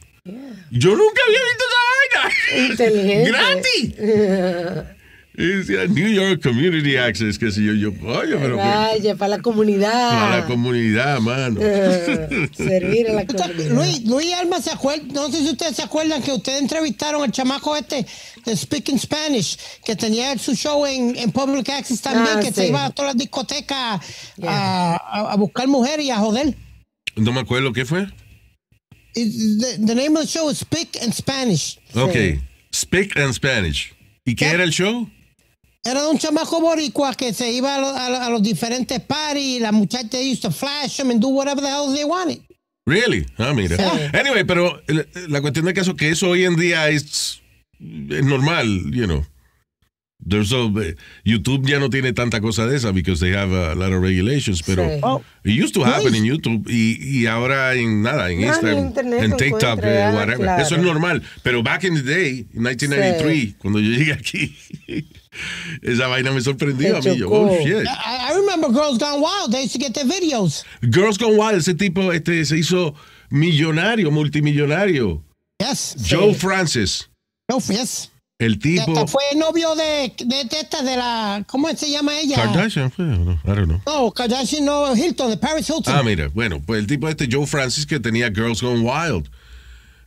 Yo nunca había visto esa vaina. Inteligente. Gratis. New York Community Access, que si yo, yo, pero. Vaya, para la comunidad. Para la comunidad, mano. Eh, servir a la comunidad. Luis, Luis Alma se acuerda, no sé si ustedes se acuerdan que ustedes entrevistaron al chamaco este de Speak in Spanish, que tenía su show en, Public Access también, ah, que se iba a todas las discotecas a, a, buscar mujeres y a joder. No me acuerdo qué fue. The, the, name of the show is Speak in Spanish. Ok, Speak in Spanish. ¿Y qué era el show? Era un chamaco boricua que se iba a, los diferentes parties y la muchacha used to flash them and do whatever the hell they wanted. Really? Ah, mira. Ah, anyway, pero eh, la, cuestión caso es que eso hoy en día es, normal, you know. There's a, eh, YouTube ya no tiene tanta cosa de esa because they have a lot of regulations, pero oh. it used to happen in YouTube y, ahora en nada, en Instagram, en TikTok, eh, whatever. Eso es normal, pero back in the day, 1993, cuando yo llegué aquí, Esa vaina me sorprendió a mí. oh, shit. I, remember Girls Gone Wild. They used to get their videos. Girls Gone Wild, ese tipo este, se hizo millonario, multimillonario. Yes. Joe Francis. Joe, yes. El tipo. fue novio de, esta, la. ¿Cómo se llama ella? Kardashian, no, I don't know. No, Kardashian, no, Hilton, de Paris Hilton. Ah, mira, bueno, pues el tipo este, Joe Francis, que tenía Girls Gone Wild.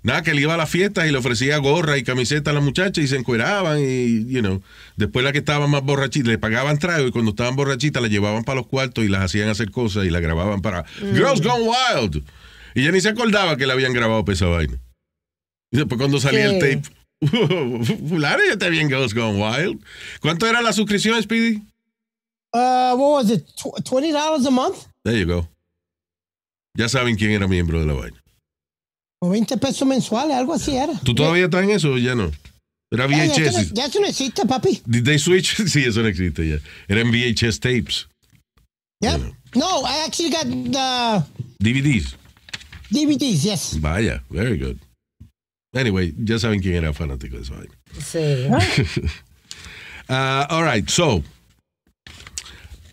Nada, que le iba a las fiestas y le ofrecía gorra y camiseta a la muchacha y se encueraban y, you know. Después la que estaba más borrachita, le pagaban trago y cuando estaban borrachitas la llevaban para los cuartos y las hacían hacer cosas y la grababan para mm. Girls Gone Wild. Y ya ni se acordaba que la habían grabado para esa vaina. Y después cuando salía el tape, fulano ya bien Girls Gone Wild. ¿Cuánto era la suscripción, Speedy? Uh, what was it? $20 a month? There you go. Ya saben quién era miembro de la vaina. O 20 pesos mensuales, algo así era. ¿Tú todavía estás en eso o ya no? Era VHS. Ya, eso no, existe, papi. Did they switch? sí, eso no existe ya. Eran VHS tapes. Yeah. No, I actually got the... DVDs. DVDs, yes. Vaya, very good. Anyway, ya saben quién era fanático de eso. Sí. Uh, all right, so.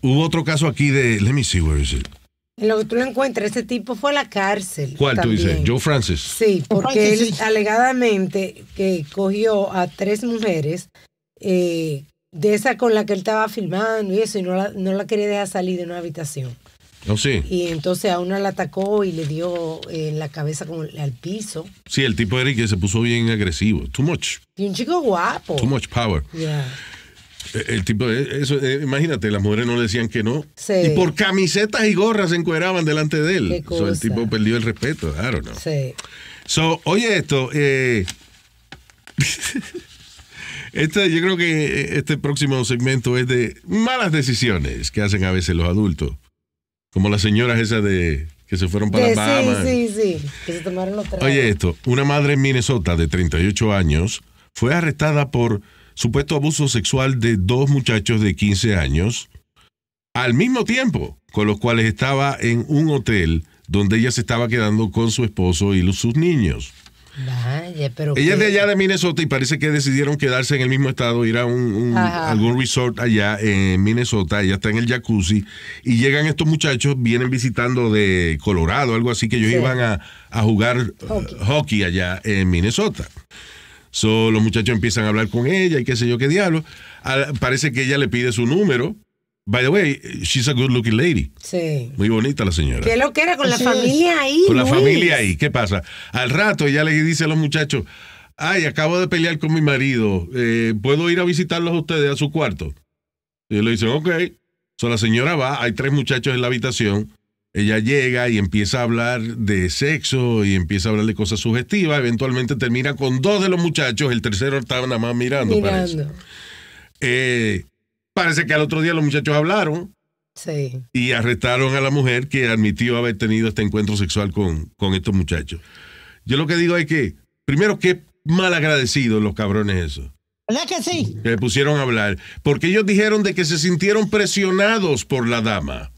Hubo otro caso aquí de. Let me see, where is it? En lo que tú lo encuentras, ese tipo fue a la cárcel. ¿Cuál tú dices? Joe Francis. Sí, porque él alegadamente que cogió a tres mujeres, eh, de esa con la que él estaba filmando y eso, y no la, no la quería dejar salir de una habitación. No, oh, sí. Y entonces a una la atacó y le dio eh, en la cabeza como al piso. Sí, el tipo Eric que se puso bien agresivo. Too much. Y un chico guapo. Too much power. Yeah. Eh, el tipo, eso, eh, imagínate, las mujeres no le decían que no. Y por camisetas y gorras se encueraban delante de él. el tipo perdió el respeto, claro, ¿no? Sí. oye esto, eh, este, yo creo que este próximo segmento es de malas decisiones que hacen a veces los adultos. Como las señoras esas de que se fueron para Bahamas. Sí, sí, sí, que se tomaron los Oye esto, una madre en Minnesota de 38 años fue arrestada por supuesto abuso sexual de dos muchachos de 15 años al mismo tiempo, con los cuales estaba en un hotel donde ella se estaba quedando con su esposo y sus niños. ella es de allá de Minnesota y parece que decidieron quedarse en el mismo estado, ir a algún resort allá en Minnesota, ella está en el jacuzzi y llegan estos muchachos, vienen visitando de Colorado, algo así, que ellos iban a, jugar hockey allá en Minnesota. So, los muchachos empiezan a hablar con ella y qué sé yo qué diablo. parece que ella le pide su número. By the way, she's a good looking lady. Sí. Muy bonita la señora. ¿Qué lo que era con la familia ahí? Con la familia ahí. ¿Qué pasa? Al rato ella le dice a los muchachos, ay, acabo de pelear con mi marido. Eh, ¿Puedo ir a visitarlos a ustedes a su cuarto? Y le dicen, ok. So, la señora va, hay tres muchachos en la habitación. Ella llega y empieza a hablar de sexo y empieza a hablar de cosas sugestivas. Eventualmente termina con dos de los muchachos, el tercero estaba nada más mirando. Parece. Eh, parece que al otro día los muchachos hablaron. Y arrestaron a la mujer que admitió haber tenido este encuentro sexual con, con estos muchachos. Yo lo que digo es que, primero, qué mal agradecidos los cabrones esos. La que sí? Que pusieron a hablar. Porque ellos dijeron de que se sintieron presionados por la dama.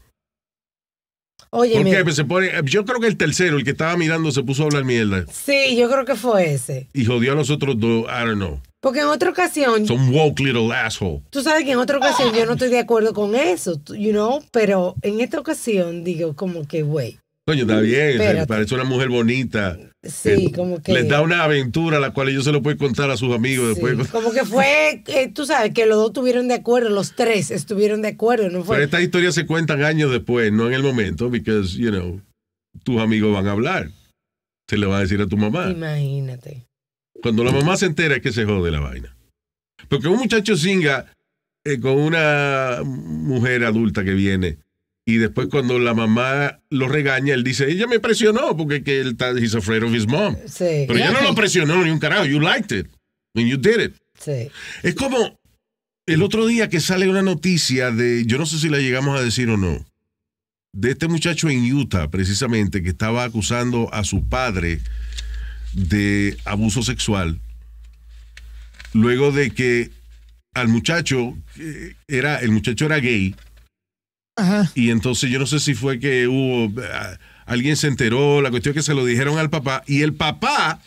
Oye, pues se pone, eh, yo creo que el tercero, el que estaba mirando, se puso a hablar mierda. Sí, yo creo que fue ese. Y jodió a nosotros dos, I don't know. Porque en otra ocasión. Some woke little asshole. Tú sabes que en otra ocasión yo no estoy de acuerdo con eso, you know, pero en esta ocasión digo como que, güey, Coño, está bien, parece una mujer bonita. Sí, eh, como que. Les da una aventura a la cual ellos se lo pueden contar a sus amigos después. Como que fue, tú sabes, que los dos estuvieron de acuerdo, los tres estuvieron de acuerdo, ¿no fue? Pero estas historias se cuentan años después, no en el momento, porque, you know, tus amigos van a hablar. Se le va a decir a tu mamá. Imagínate. Cuando la mamá se entera es que se jode la vaina. Porque un muchacho singa eh, con una mujer adulta que viene y después cuando la mamá lo regaña, él dice, ella me presionó porque que él está, he's afraid of his mom. Pero ella no lo presionó ni un carajo, you liked it. And you did it. Es como el otro día que sale una noticia de, yo no sé si la llegamos a decir o no, de este muchacho en Utah, precisamente, que estaba acusando a su padre de abuso sexual, luego de que al muchacho, era, el muchacho era gay, y entonces yo no sé si fue que hubo, alguien se enteró, la cuestión es que se lo dijeron al papá y el papá,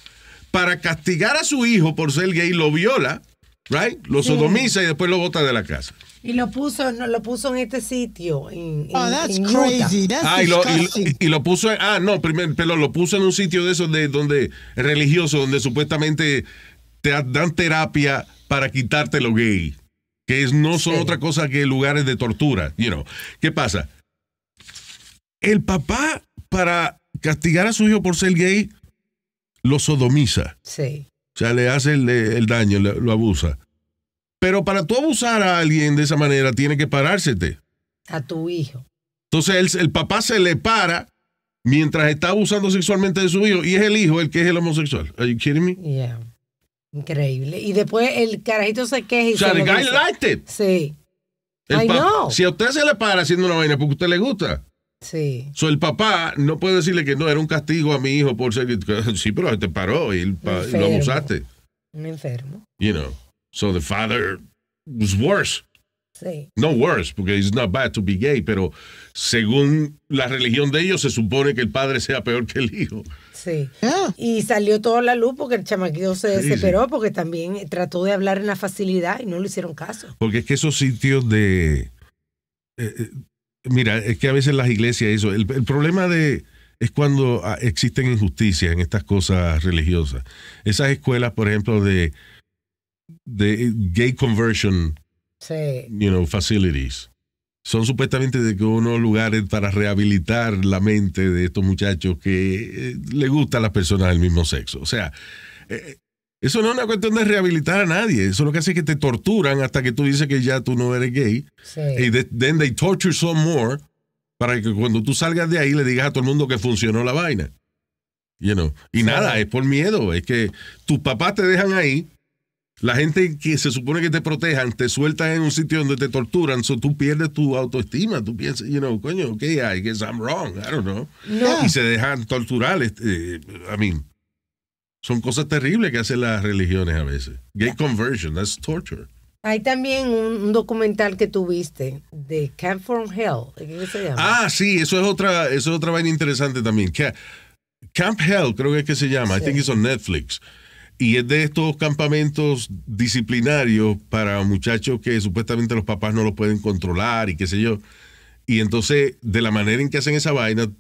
para castigar a su hijo por ser gay, lo viola, right? Lo sodomiza y después lo bota de la casa. Y lo puso, no, lo puso en este sitio. oh, that's crazy. ah, y lo, puso, ah, no, primero, pero lo puso en un sitio de esos de donde religioso, donde supuestamente te dan terapia para quitarte lo gay que no son otra cosa que lugares de tortura. You know. ¿Qué pasa? El papá, para castigar a su hijo por ser gay, lo sodomiza. Sí. O sea, le hace el, daño, lo abusa. Pero para tú abusar a alguien de esa manera, tiene que parársete. A tu hijo. Entonces el, el papá se le para mientras está abusando sexualmente de su hijo y es el hijo el que es el homosexual. Are you kidding me? Yeah. Increíble. Y después el carajito se queja y o sea, el the guy liked it. Sí. Si a usted se le para haciendo una vaina porque a usted le gusta. Sí. So, el papá no puede decirle que no, era un castigo a mi hijo por ser. Sí, pero te paró y, lo abusaste. Un enfermo. You know. So the father was worse. Sí. No worse, porque it's not bad to be gay, pero según la religión de ellos, se supone que el padre sea peor que el hijo. Sí. Ah. Y salió toda la luz porque el chamaquillo se desesperó porque también trató de hablar en la facilidad y no le hicieron caso. Porque es que esos sitios de... Eh, eh, mira, es que a veces las iglesias, eso, el, problema de es cuando ah, existen injusticias en estas cosas religiosas. Esas escuelas, por ejemplo, de, de gay conversion, facilities son supuestamente de unos lugares para rehabilitar la mente de estos muchachos que eh, le gustan las personas del mismo sexo. O sea, eh, eso no es una cuestión de rehabilitar a nadie. Eso lo que hace es que te torturan hasta que tú dices que ya tú no eres gay. Y then they torture some more para que cuando tú salgas de ahí le digas a todo el mundo que funcionó la vaina. You Y nada, es por miedo. Es que tus papás te dejan ahí la gente que se supone que te protejan te sueltan en un sitio donde te torturan, so tú pierdes tu autoestima, tú piensas, you know, coño, ok, hay, guess I'm wrong, I don't know. Y se dejan torturar, este, eh, I son cosas terribles que hacen las religiones a veces. Gay conversion, that's torture. Hay también un, documental que tuviste de Camp from Hell. se llama? Ah, sí, eso es otra, eso es otra vaina interesante también. Camp Hell, creo que es que se llama. I think it's on Netflix. Y es de estos campamentos disciplinarios para muchachos que supuestamente los papás no los pueden controlar y qué sé yo. Y entonces, de la manera en que hacen esa vaina,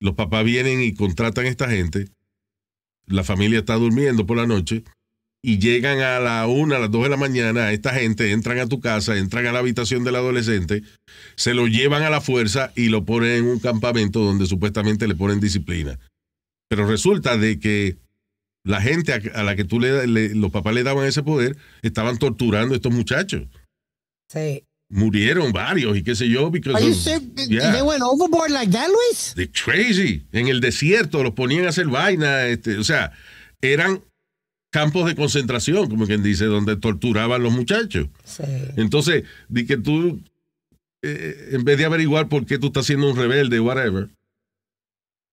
los papás vienen y contratan a esta gente. La familia está durmiendo por la noche y llegan a la una, a las dos de la mañana, esta gente entran a tu casa, entran a la habitación del adolescente, se lo llevan a la fuerza y lo ponen en un campamento donde supuestamente le ponen disciplina. Pero resulta de que la gente a, la que tú le, los papás le daban ese poder estaban torturando a estos muchachos. Sí. Murieron varios y qué sé yo. Because they went overboard like that, Luis? crazy. En el desierto los ponían a hacer vaina. Este, o sea, eran campos de concentración, como quien dice, donde torturaban a los muchachos. Sí. Entonces, di que tú, eh, en vez de averiguar por qué tú estás siendo un rebelde, whatever,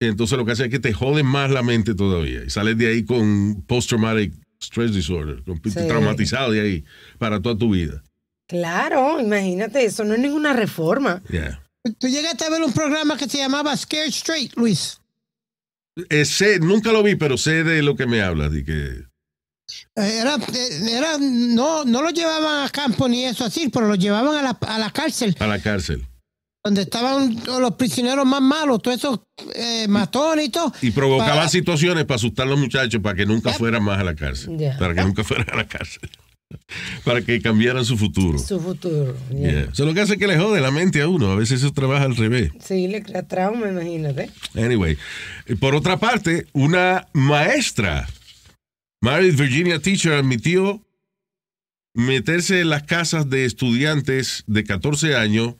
entonces lo que hace es que te joden más la mente todavía y sales de ahí con post-traumatic stress disorder, traumatizado de ahí para toda tu vida. Claro, imagínate, eso no es ninguna reforma. Tú llegaste a ver un programa que se llamaba Scared Straight, Luis. Eh, nunca lo vi, pero sé de lo que me hablas. De que... Eh, era, eh, era, no, no lo llevaban a campo ni eso así, pero lo llevaban a la cárcel. A la cárcel donde estaban los prisioneros más malos, todos esos eh, matones y todo. Y provocaba situaciones para asustar a los muchachos para que nunca fueran más a la cárcel. Para que nunca fueran a la cárcel. para que cambiaran su futuro. Su futuro. Yeah. Eso lo que hace que le jode la mente a uno. A veces eso trabaja al revés. Sí, le crea trauma, imagínate. Anyway, eh, por otra parte, una maestra, Mary Virginia Teacher, admitió meterse en las casas de estudiantes de 14 años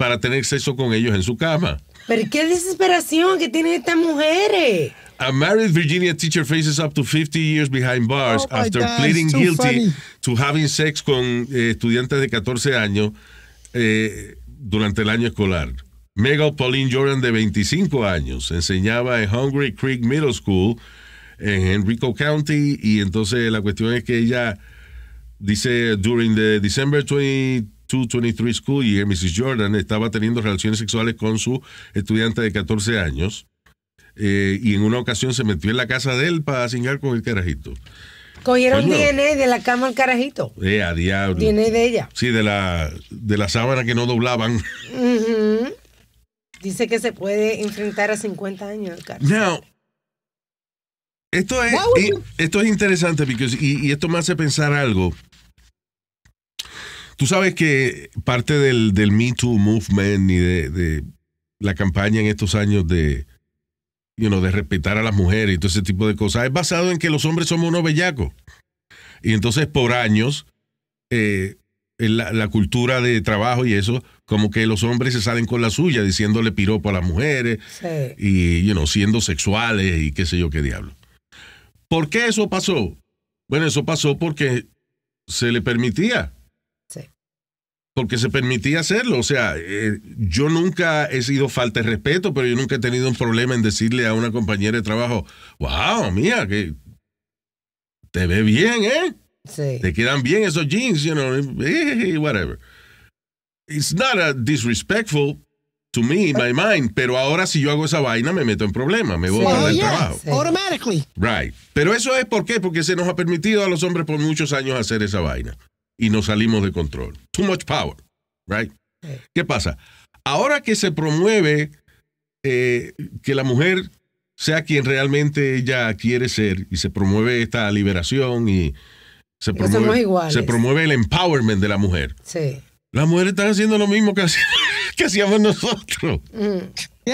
para tener sexo con ellos en su cama. Pero qué desesperación que tienen estas mujeres. A married Virginia teacher faces up to 50 years behind bars oh after pleading guilty to having sex con eh, estudiantes de 14 años eh, durante el año escolar. Megal Pauline Jordan, de 25 años, enseñaba en Hungry Creek Middle School en Enrico County y entonces la cuestión es que ella dice, during the December 20... 223 School y Mrs. Jordan estaba teniendo relaciones sexuales con su estudiante de 14 años eh, y en una ocasión se metió en la casa de él para cingar con el carajito. Cogieron DNA de la cama al carajito. Eh, a diablo. DNA de ella. Sí, de la, de la sábana que no doblaban. Dice que se puede enfrentar a 50 años el esto es, esto es interesante, y, y esto me hace pensar algo. Tú sabes que parte del, Me Too Movement y de, la campaña en estos años de, de respetar a las mujeres y todo ese tipo de cosas es basado en que los hombres somos unos bellacos. Y entonces por años eh, la, cultura de trabajo y eso, como que los hombres se salen con la suya, diciéndole piropo a las mujeres y, siendo sexuales y qué sé yo qué diablo. ¿Por qué eso pasó? Bueno, eso pasó porque se le permitía porque se permitía hacerlo. O sea, eh, yo nunca he sido falta de respeto, pero yo nunca he tenido un problema en decirle a una compañera de trabajo, wow, mía, que te ve bien, ¿eh? Sí. Te quedan bien esos jeans, you know, eh, eh, whatever. It's not disrespectful to me in my mind, pero ahora si yo hago esa vaina me meto en problemas, me voy del oh, trabajo. Automatically. Right. Pero eso es por qué, porque se nos ha permitido a los hombres por muchos años hacer esa vaina y nos salimos de control. Too much power, right? ¿Qué pasa? Ahora que se promueve eh, que la mujer sea quien realmente ella quiere ser y se promueve esta liberación y se promueve, el empowerment de la mujer. Sí. Las mujeres están haciendo lo mismo que, hacíamos nosotros. Mm.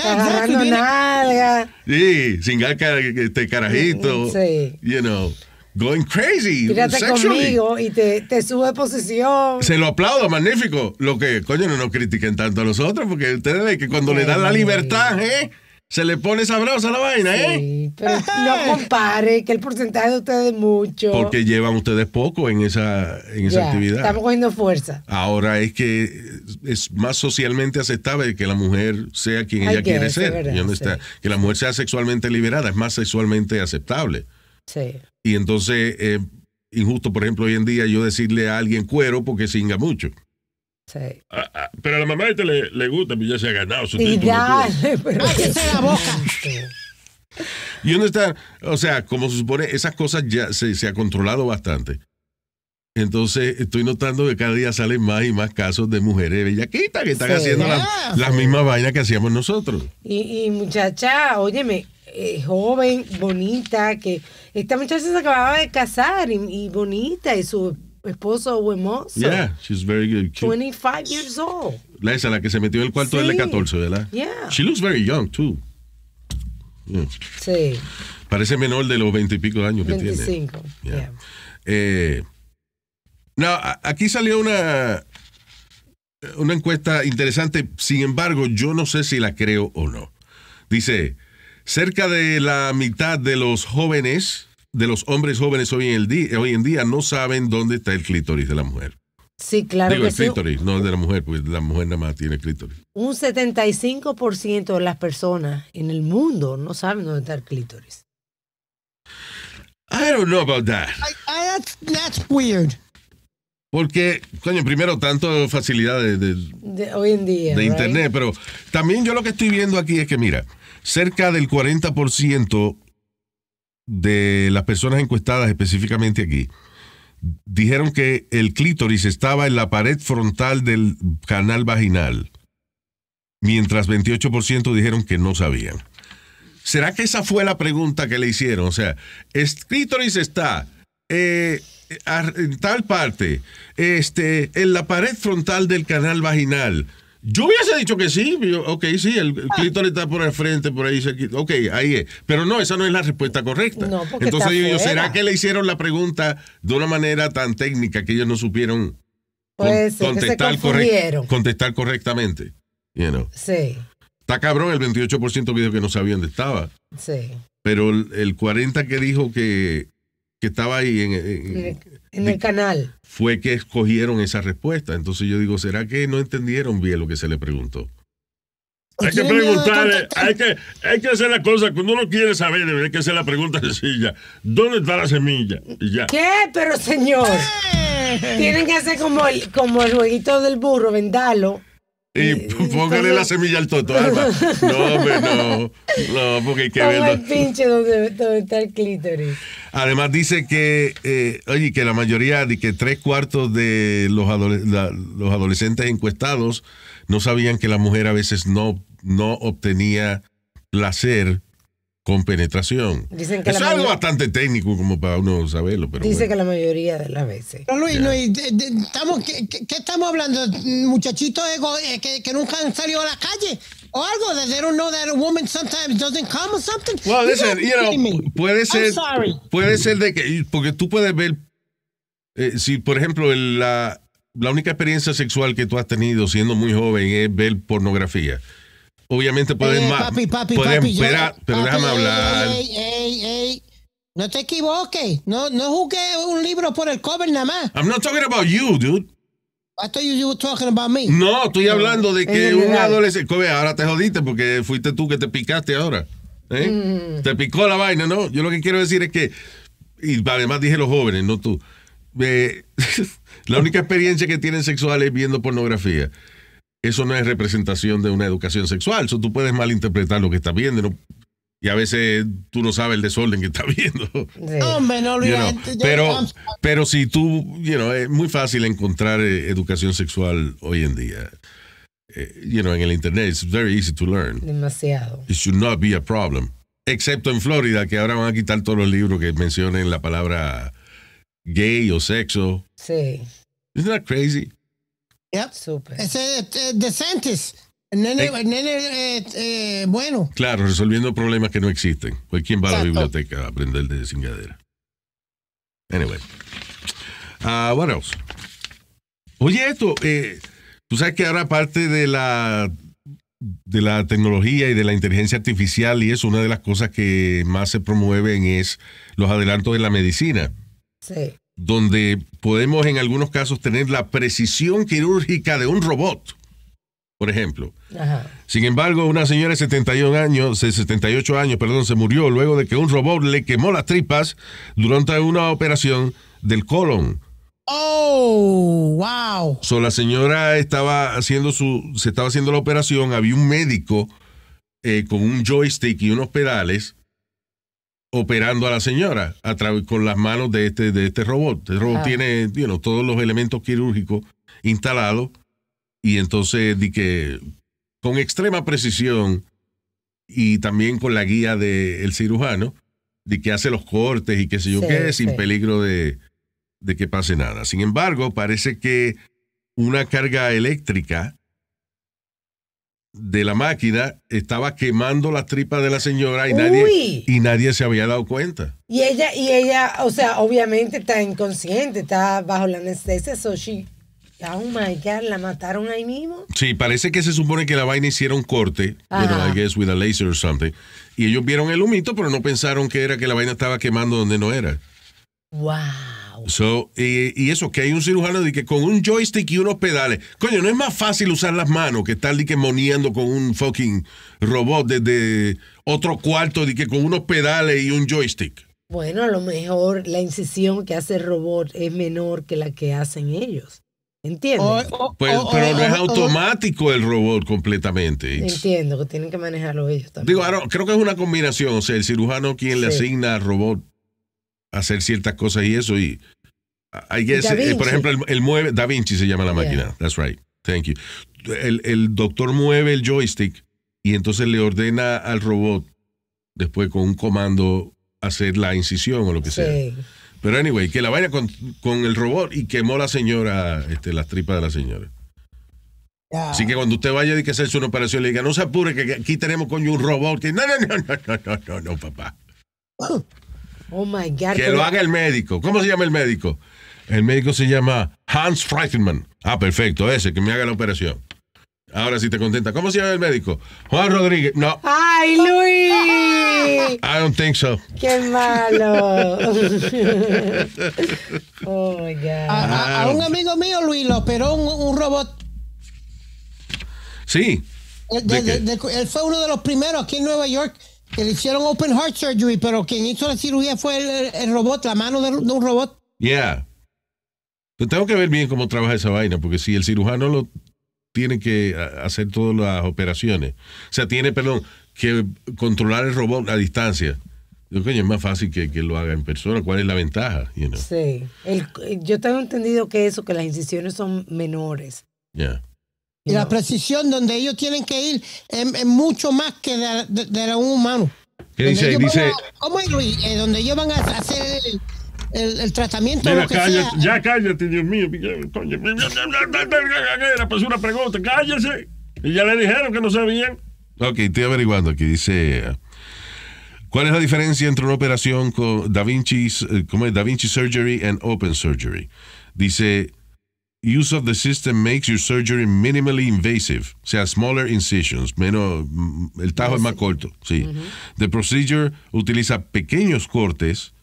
Sí, sin este carajito. Sí. You know going crazy. y te, te sube posición. Se lo aplaudo, magnífico. Lo que, coño, no nos critiquen tanto a los otros, porque ustedes que cuando le dan la libertad, ¿eh? Se le pone sabrosa la vaina, ¿eh? Pero no compare, que el porcentaje de ustedes es mucho. Porque llevan ustedes poco en esa, en esa actividad. Estamos cogiendo fuerza. Ahora es que es más socialmente aceptable que la mujer sea quien ella quiere ser. Que la mujer sea sexualmente liberada, es más sexualmente aceptable. Sí. Y entonces, eh, injusto, por ejemplo, hoy en día yo decirle a alguien cuero porque singa mucho. Sí. pero a la mamá de este le, le gusta, pero pues ya se ha ganado su título. ya, pero se la boca! y uno está, o sea, como se supone, esas cosas ya se, se ha controlado bastante. Entonces estoy notando que cada día salen más y más casos de mujeres bellaquitas que están haciendo las, las mismas vainas que hacíamos nosotros. y muchacha, óyeme, eh, joven, bonita, que esta muchacha se acababa de casar y, bonita, y su esposo hermoso. Yeah, she's very good. 25 years old. La esa, la que se metió en el cuarto sí. de 14, ¿verdad? Yeah. She looks very young, too. Sí. Parece menor de los 20 y pico años que tiene. 25. Yeah. Eh, no, aquí salió una, una encuesta interesante. Sin embargo, yo no sé si la creo o no. Dice, Cerca de la mitad de los jóvenes, de los hombres jóvenes hoy en, el día, no saben dónde está el clítoris de la mujer. Sí, claro Digo, el clítoris, no el de la mujer, pues la mujer nada más tiene clítoris. Un 75% de las personas en el mundo no saben dónde está el clítoris. I don't know about that. that's, weird. Porque, coño, primero, tanto facilidad de, hoy en día. De internet, pero también yo lo que estoy viendo aquí es que, mira, cerca del 40% de las personas encuestadas específicamente aquí dijeron que el clítoris estaba en la pared frontal del canal vaginal, mientras 28% dijeron que no sabían. ¿Será que esa fue la pregunta que le hicieron? O sea, el clítoris está eh, en tal parte, este, en la pared frontal del canal vaginal. Yo hubiese dicho que sí, ok, sí, el ah. clítoris está por el frente, por ahí, ok, ahí es. Pero no, esa no es la respuesta correcta. No, porque Entonces yo, ¿será que le hicieron la pregunta de una manera tan técnica que ellos no supieron contestar, correctamente? Sí. Está cabrón el 28% dijo que no sabía dónde estaba. Sí. Pero el 40% que dijo que que estaba ahí en, el canal. Fue que escogieron esa respuesta. Entonces yo digo, ¿será que no entendieron bien lo que se le preguntó? Hay que preguntarle, hay que, hacer la cosa cuando uno no quiere saber, hay que hacer la pregunta sencilla. ¿Dónde está la semilla? Y ya. ¿Qué? Pero señor. Eh. Tienen que hacer como el, como el jueguito del burro, vendalo y eh, póngale la semilla al toto, Alba. No, pero no. No, porque hay que verlo. el pinche donde, está el clítoris. Además dice que, eh, oye, que la mayoría, de que tres cuartos de los, adolescentes encuestados no sabían que la mujer a veces no obtenía placer con penetración. Dicen es algo bastante técnico como para uno saberlo. Pero Dice que la mayoría de las veces. No, Luis, Luis estamos, ¿qué, estamos hablando? Muchachitos eh, que, nunca han salido a la calle. O algo, they don't know that a woman sometimes doesn't come or something. Well, listen, you know, puede ser, puede ser de que, porque tú puedes ver, eh, si por ejemplo la, la única experiencia sexual que tú has tenido siendo muy joven es ver pornografía Obviamente pueden eh, papi, papi, pueden esperar, pero déjame hablar. no te equivoques. No, no un libro por el cover nada más. I'm not talking about you, dude. I thought you were talking about me. No, estoy hablando de que un adolescente. Ahora te jodiste porque fuiste tú que te picaste ahora. ¿eh? Mm. Te picó la vaina, ¿no? Yo lo que quiero decir es que. Y además dije los jóvenes, no tú. Eh, la única experiencia que tienen sexuales es viendo pornografía eso no es representación de una educación sexual. Eso tú puedes malinterpretar lo que estás viendo. Y a veces tú no sabes el desorden que estás viendo. Hombre, no pero, pero si tú, you know, es muy fácil encontrar eh, educación sexual hoy en día. Eh, you know, en el internet, it's very easy to learn. Demasiado. It should not be a problem. Excepto en Florida, que ahora van a quitar todos los libros que mencionen la palabra gay o sexo. Sí. Isn't that crazy? bueno. Claro, resolviendo problemas que no existen. Pues quién va a la biblioteca a aprender de cingadera. Anyway. Ah, what else? Oye, esto, eh, tú sabes que ahora parte de la de la tecnología y de la inteligencia artificial y es una de las cosas que más se promueven es los adelantos de la medicina. Sí donde podemos en algunos casos tener la precisión quirúrgica de un robot, por ejemplo. Sin embargo, una señora de 71 años, 78 años, perdón, se murió luego de que un robot le quemó las tripas durante una operación del colon. Oh, wow. So, la señora estaba haciendo su, se estaba haciendo la operación, había un médico eh, con un joystick y unos pedales operando a la señora con las manos de este, de este robot. El robot ah. tiene todos los elementos quirúrgicos instalados y entonces di que con extrema precisión y también con la guía del cirujano, de que hace los cortes y qué sé yo qué, sin peligro de, de que pase nada. Sin embargo, parece que una carga eléctrica de la máquina estaba quemando las tripas de la señora y nadie, y nadie se había dado cuenta. Y ella, y ella, o sea, obviamente está inconsciente, está bajo la anestesia, so she, oh my God, la mataron ahí mismo. Sí, parece que se supone que la vaina hicieron corte, I guess with a laser or something, y ellos vieron el humito, pero no pensaron que era que la vaina estaba quemando donde no era. Wow y, eso, que hay un cirujano de que con un joystick y unos pedales. Coño, no es más fácil usar las manos que estar de moneando con un fucking robot desde otro cuarto de que con unos pedales y un joystick. Bueno, a lo mejor la incisión que hace el robot es menor que la que hacen ellos. Entiendo. Pues, pero no es automático el robot completamente. Entiendo que tienen que manejarlo ellos también. Digo, creo que es una combinación. O sea, el cirujano quien le asigna al robot hacer ciertas cosas y eso. Y hay que eh, por ejemplo, el, mueve, Da Vinci se llama la máquina. That's right. Thank you. El, doctor mueve el joystick y entonces le ordena al robot, después con un comando, hacer la incisión o lo que sea. Pero anyway, que la vaya con, el robot y quemó la señora, este, las tripas de la señora. Ah. Así que cuando usted vaya y que hacerse una operación, le diga, no se apure, que aquí tenemos con un robot. Que... No, no, no, no, no, no, no, papá. Oh my God. Que lo haga el médico. ¿Cómo se llama el médico? El médico se llama Hans Freitman. Ah, perfecto, ese, que me haga la operación. Ahora sí te contenta. ¿Cómo se llama el médico? Juan Rodríguez. No. ¡Ay, Luis! I don't think so. ¡Qué malo! oh, my God. A, ah, un amigo mío, Luis, lo operó un, robot. Sí. él fue uno de los primeros aquí en Nueva York que le hicieron open heart surgery, pero quien hizo la cirugía fue el, robot, la mano de, un robot. Yeah. Pues tengo que ver bien cómo trabaja esa vaina, porque si el cirujano lo tiene que hacer todas las operaciones, o sea, tiene, perdón, que controlar el robot a distancia. Yo coño, es más fácil que, lo haga en persona. ¿Cuál es la ventaja? Sí. yo tengo entendido que eso, que las incisiones son menores. Yeah. Y la precisión donde ellos tienen que ir es, mucho más que de, un humano. ¿Qué dice? dice ¿Cómo es, eh, donde ellos van a hacer el, tratamiento. Ya cállate, Dios mío. Coño, era pues una pregunta, cállese. Y ya le dijeron que no sabían. Ok, estoy averiguando aquí. Dice. ¿Cuál es la diferencia entre una operación con Da Vinci, eh, Da Vinci Surgery and Open Surgery? Dice, Use of the system makes your surgery minimally invasive, o sea, smaller incisions, menos mm, el tajo es más corto. Sí. The procedure utiliza pequeños cortes,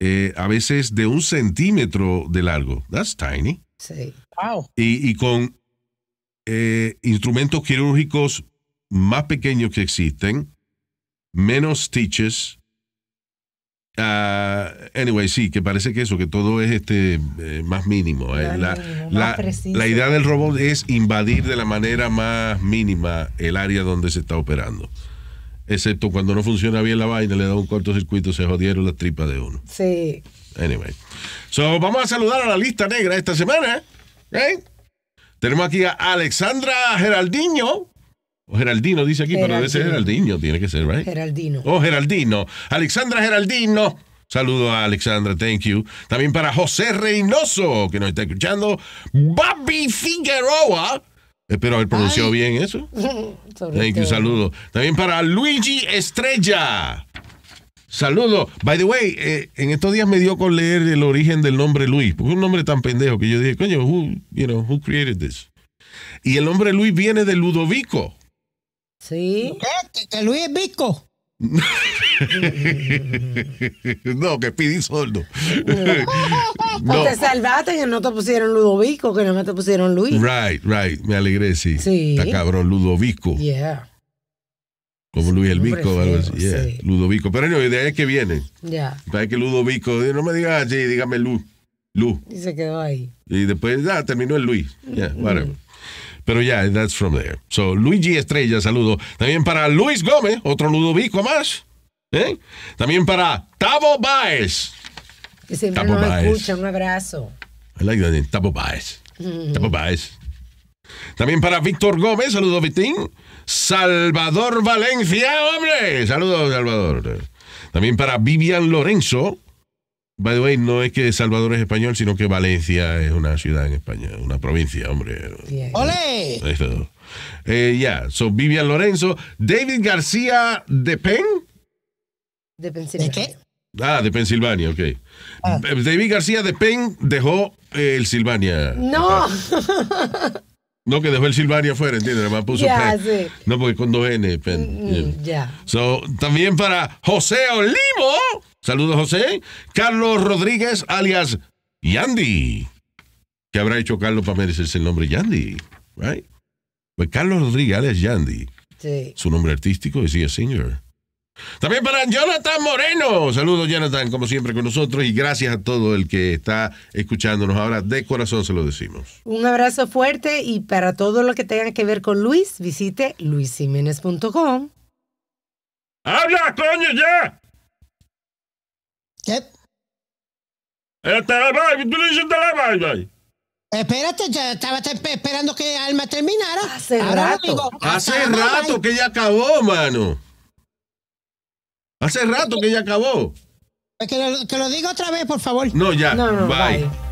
eh, a veces de un centímetro de largo. That's tiny. Sí. Wow. Y, con eh, instrumentos quirúrgicos más pequeños que existen, menos stitches Ah, anyway, sí, que parece que eso, que todo es este eh, más mínimo. Eh, la, la, la, idea del robot es invadir de la manera más mínima el área donde se está operando. Excepto cuando no funciona bien la vaina, le da un cortocircuito, se jodieron las tripas de uno. Sí. Anyway. So, vamos a saludar a la lista negra esta semana. ¿eh? Tenemos aquí a Alexandra Geraldiño. O Geraldino dice aquí, pero debe ser Geraldino, tiene que ser, ¿verdad? Geraldino. Oh, Geraldino. Alexandra Geraldino. Saludo a Alexandra, thank you. También para José Reynoso, que nos está escuchando. Bobby Figueroa. Espero haber pronunciado bien eso. thank you, saludo. También para Luigi Estrella. Saludo. By the way, eh, en estos días me dio con leer el origen del nombre Luis, porque un nombre tan pendejo que yo dije, coño, who, who created this? Y el nombre Luis viene de Ludovico, Sí. ¿Qué? ¿Que, Luis es Vico? no, que Pidi Soldo. no. Te salvaste que no te pusieron Ludovico, que no me te pusieron Luis. Right, right. Me alegré, sí. Sí. Está cabrón, Ludovico. Yeah. Como Luis el Vico, yeah. Ludovico. Pero no, de ahí es que viene. Ya. Yeah. que Ludovico, no me digas, J ah, dígame Lu. Lu. Y se quedó ahí. Y después, ya ah, terminó el Luis. Ya, yeah, mm-hmm. whatever. Pero ya, that's from there. So, Luigi Estrella, saludo. También para Luis Gómez, otro Ludovico más. ¿eh? También para Tavo Baez. Que siempre me escucha, un abrazo. I like that name, Tavo Baez. Mm. Tabo Baez. También para Víctor Gómez, saludo Vitín. Salvador Valencia, hombre. Saludos, Salvador. También para Vivian Lorenzo. By the way, no es que Salvador es español, sino que Valencia es una ciudad en España, una provincia, hombre. ¡Ole! Eh, ya, so Vivian Lorenzo, David García de Penn. De Pensilvania. ¿De qué? Ah, de Pensilvania, ok. Ah. Eh, David García de Penn dejó el Silvania. No. Ah. No, que dejó el Silvania fuera, ¿entiendes? puso No, porque con dos N, Penn. Mm, ya. So, también para José Olivo... Saludos, José. Carlos Rodríguez, alias Yandy. ¿Qué habrá hecho Carlos para merecerse el nombre Yandy? Right? Pues Carlos Rodríguez, alias Yandy. Su nombre artístico decía Singer. También para Jonathan Moreno. Saludos, Jonathan, como siempre con nosotros. Y gracias a todo el que está escuchándonos ahora. De corazón se lo decimos. Un abrazo fuerte y para todo lo que tenga que ver con Luis, visite luisiménez.com. ¡Habla, coño, ya! ¿Qué? Espérate, ya estaba esperando que Alma terminara. Hace rato. Hace rato que ya acabó, mano. Hace rato que ya acabó. Pues que lo, diga otra vez, por favor. No, ya. No, bye.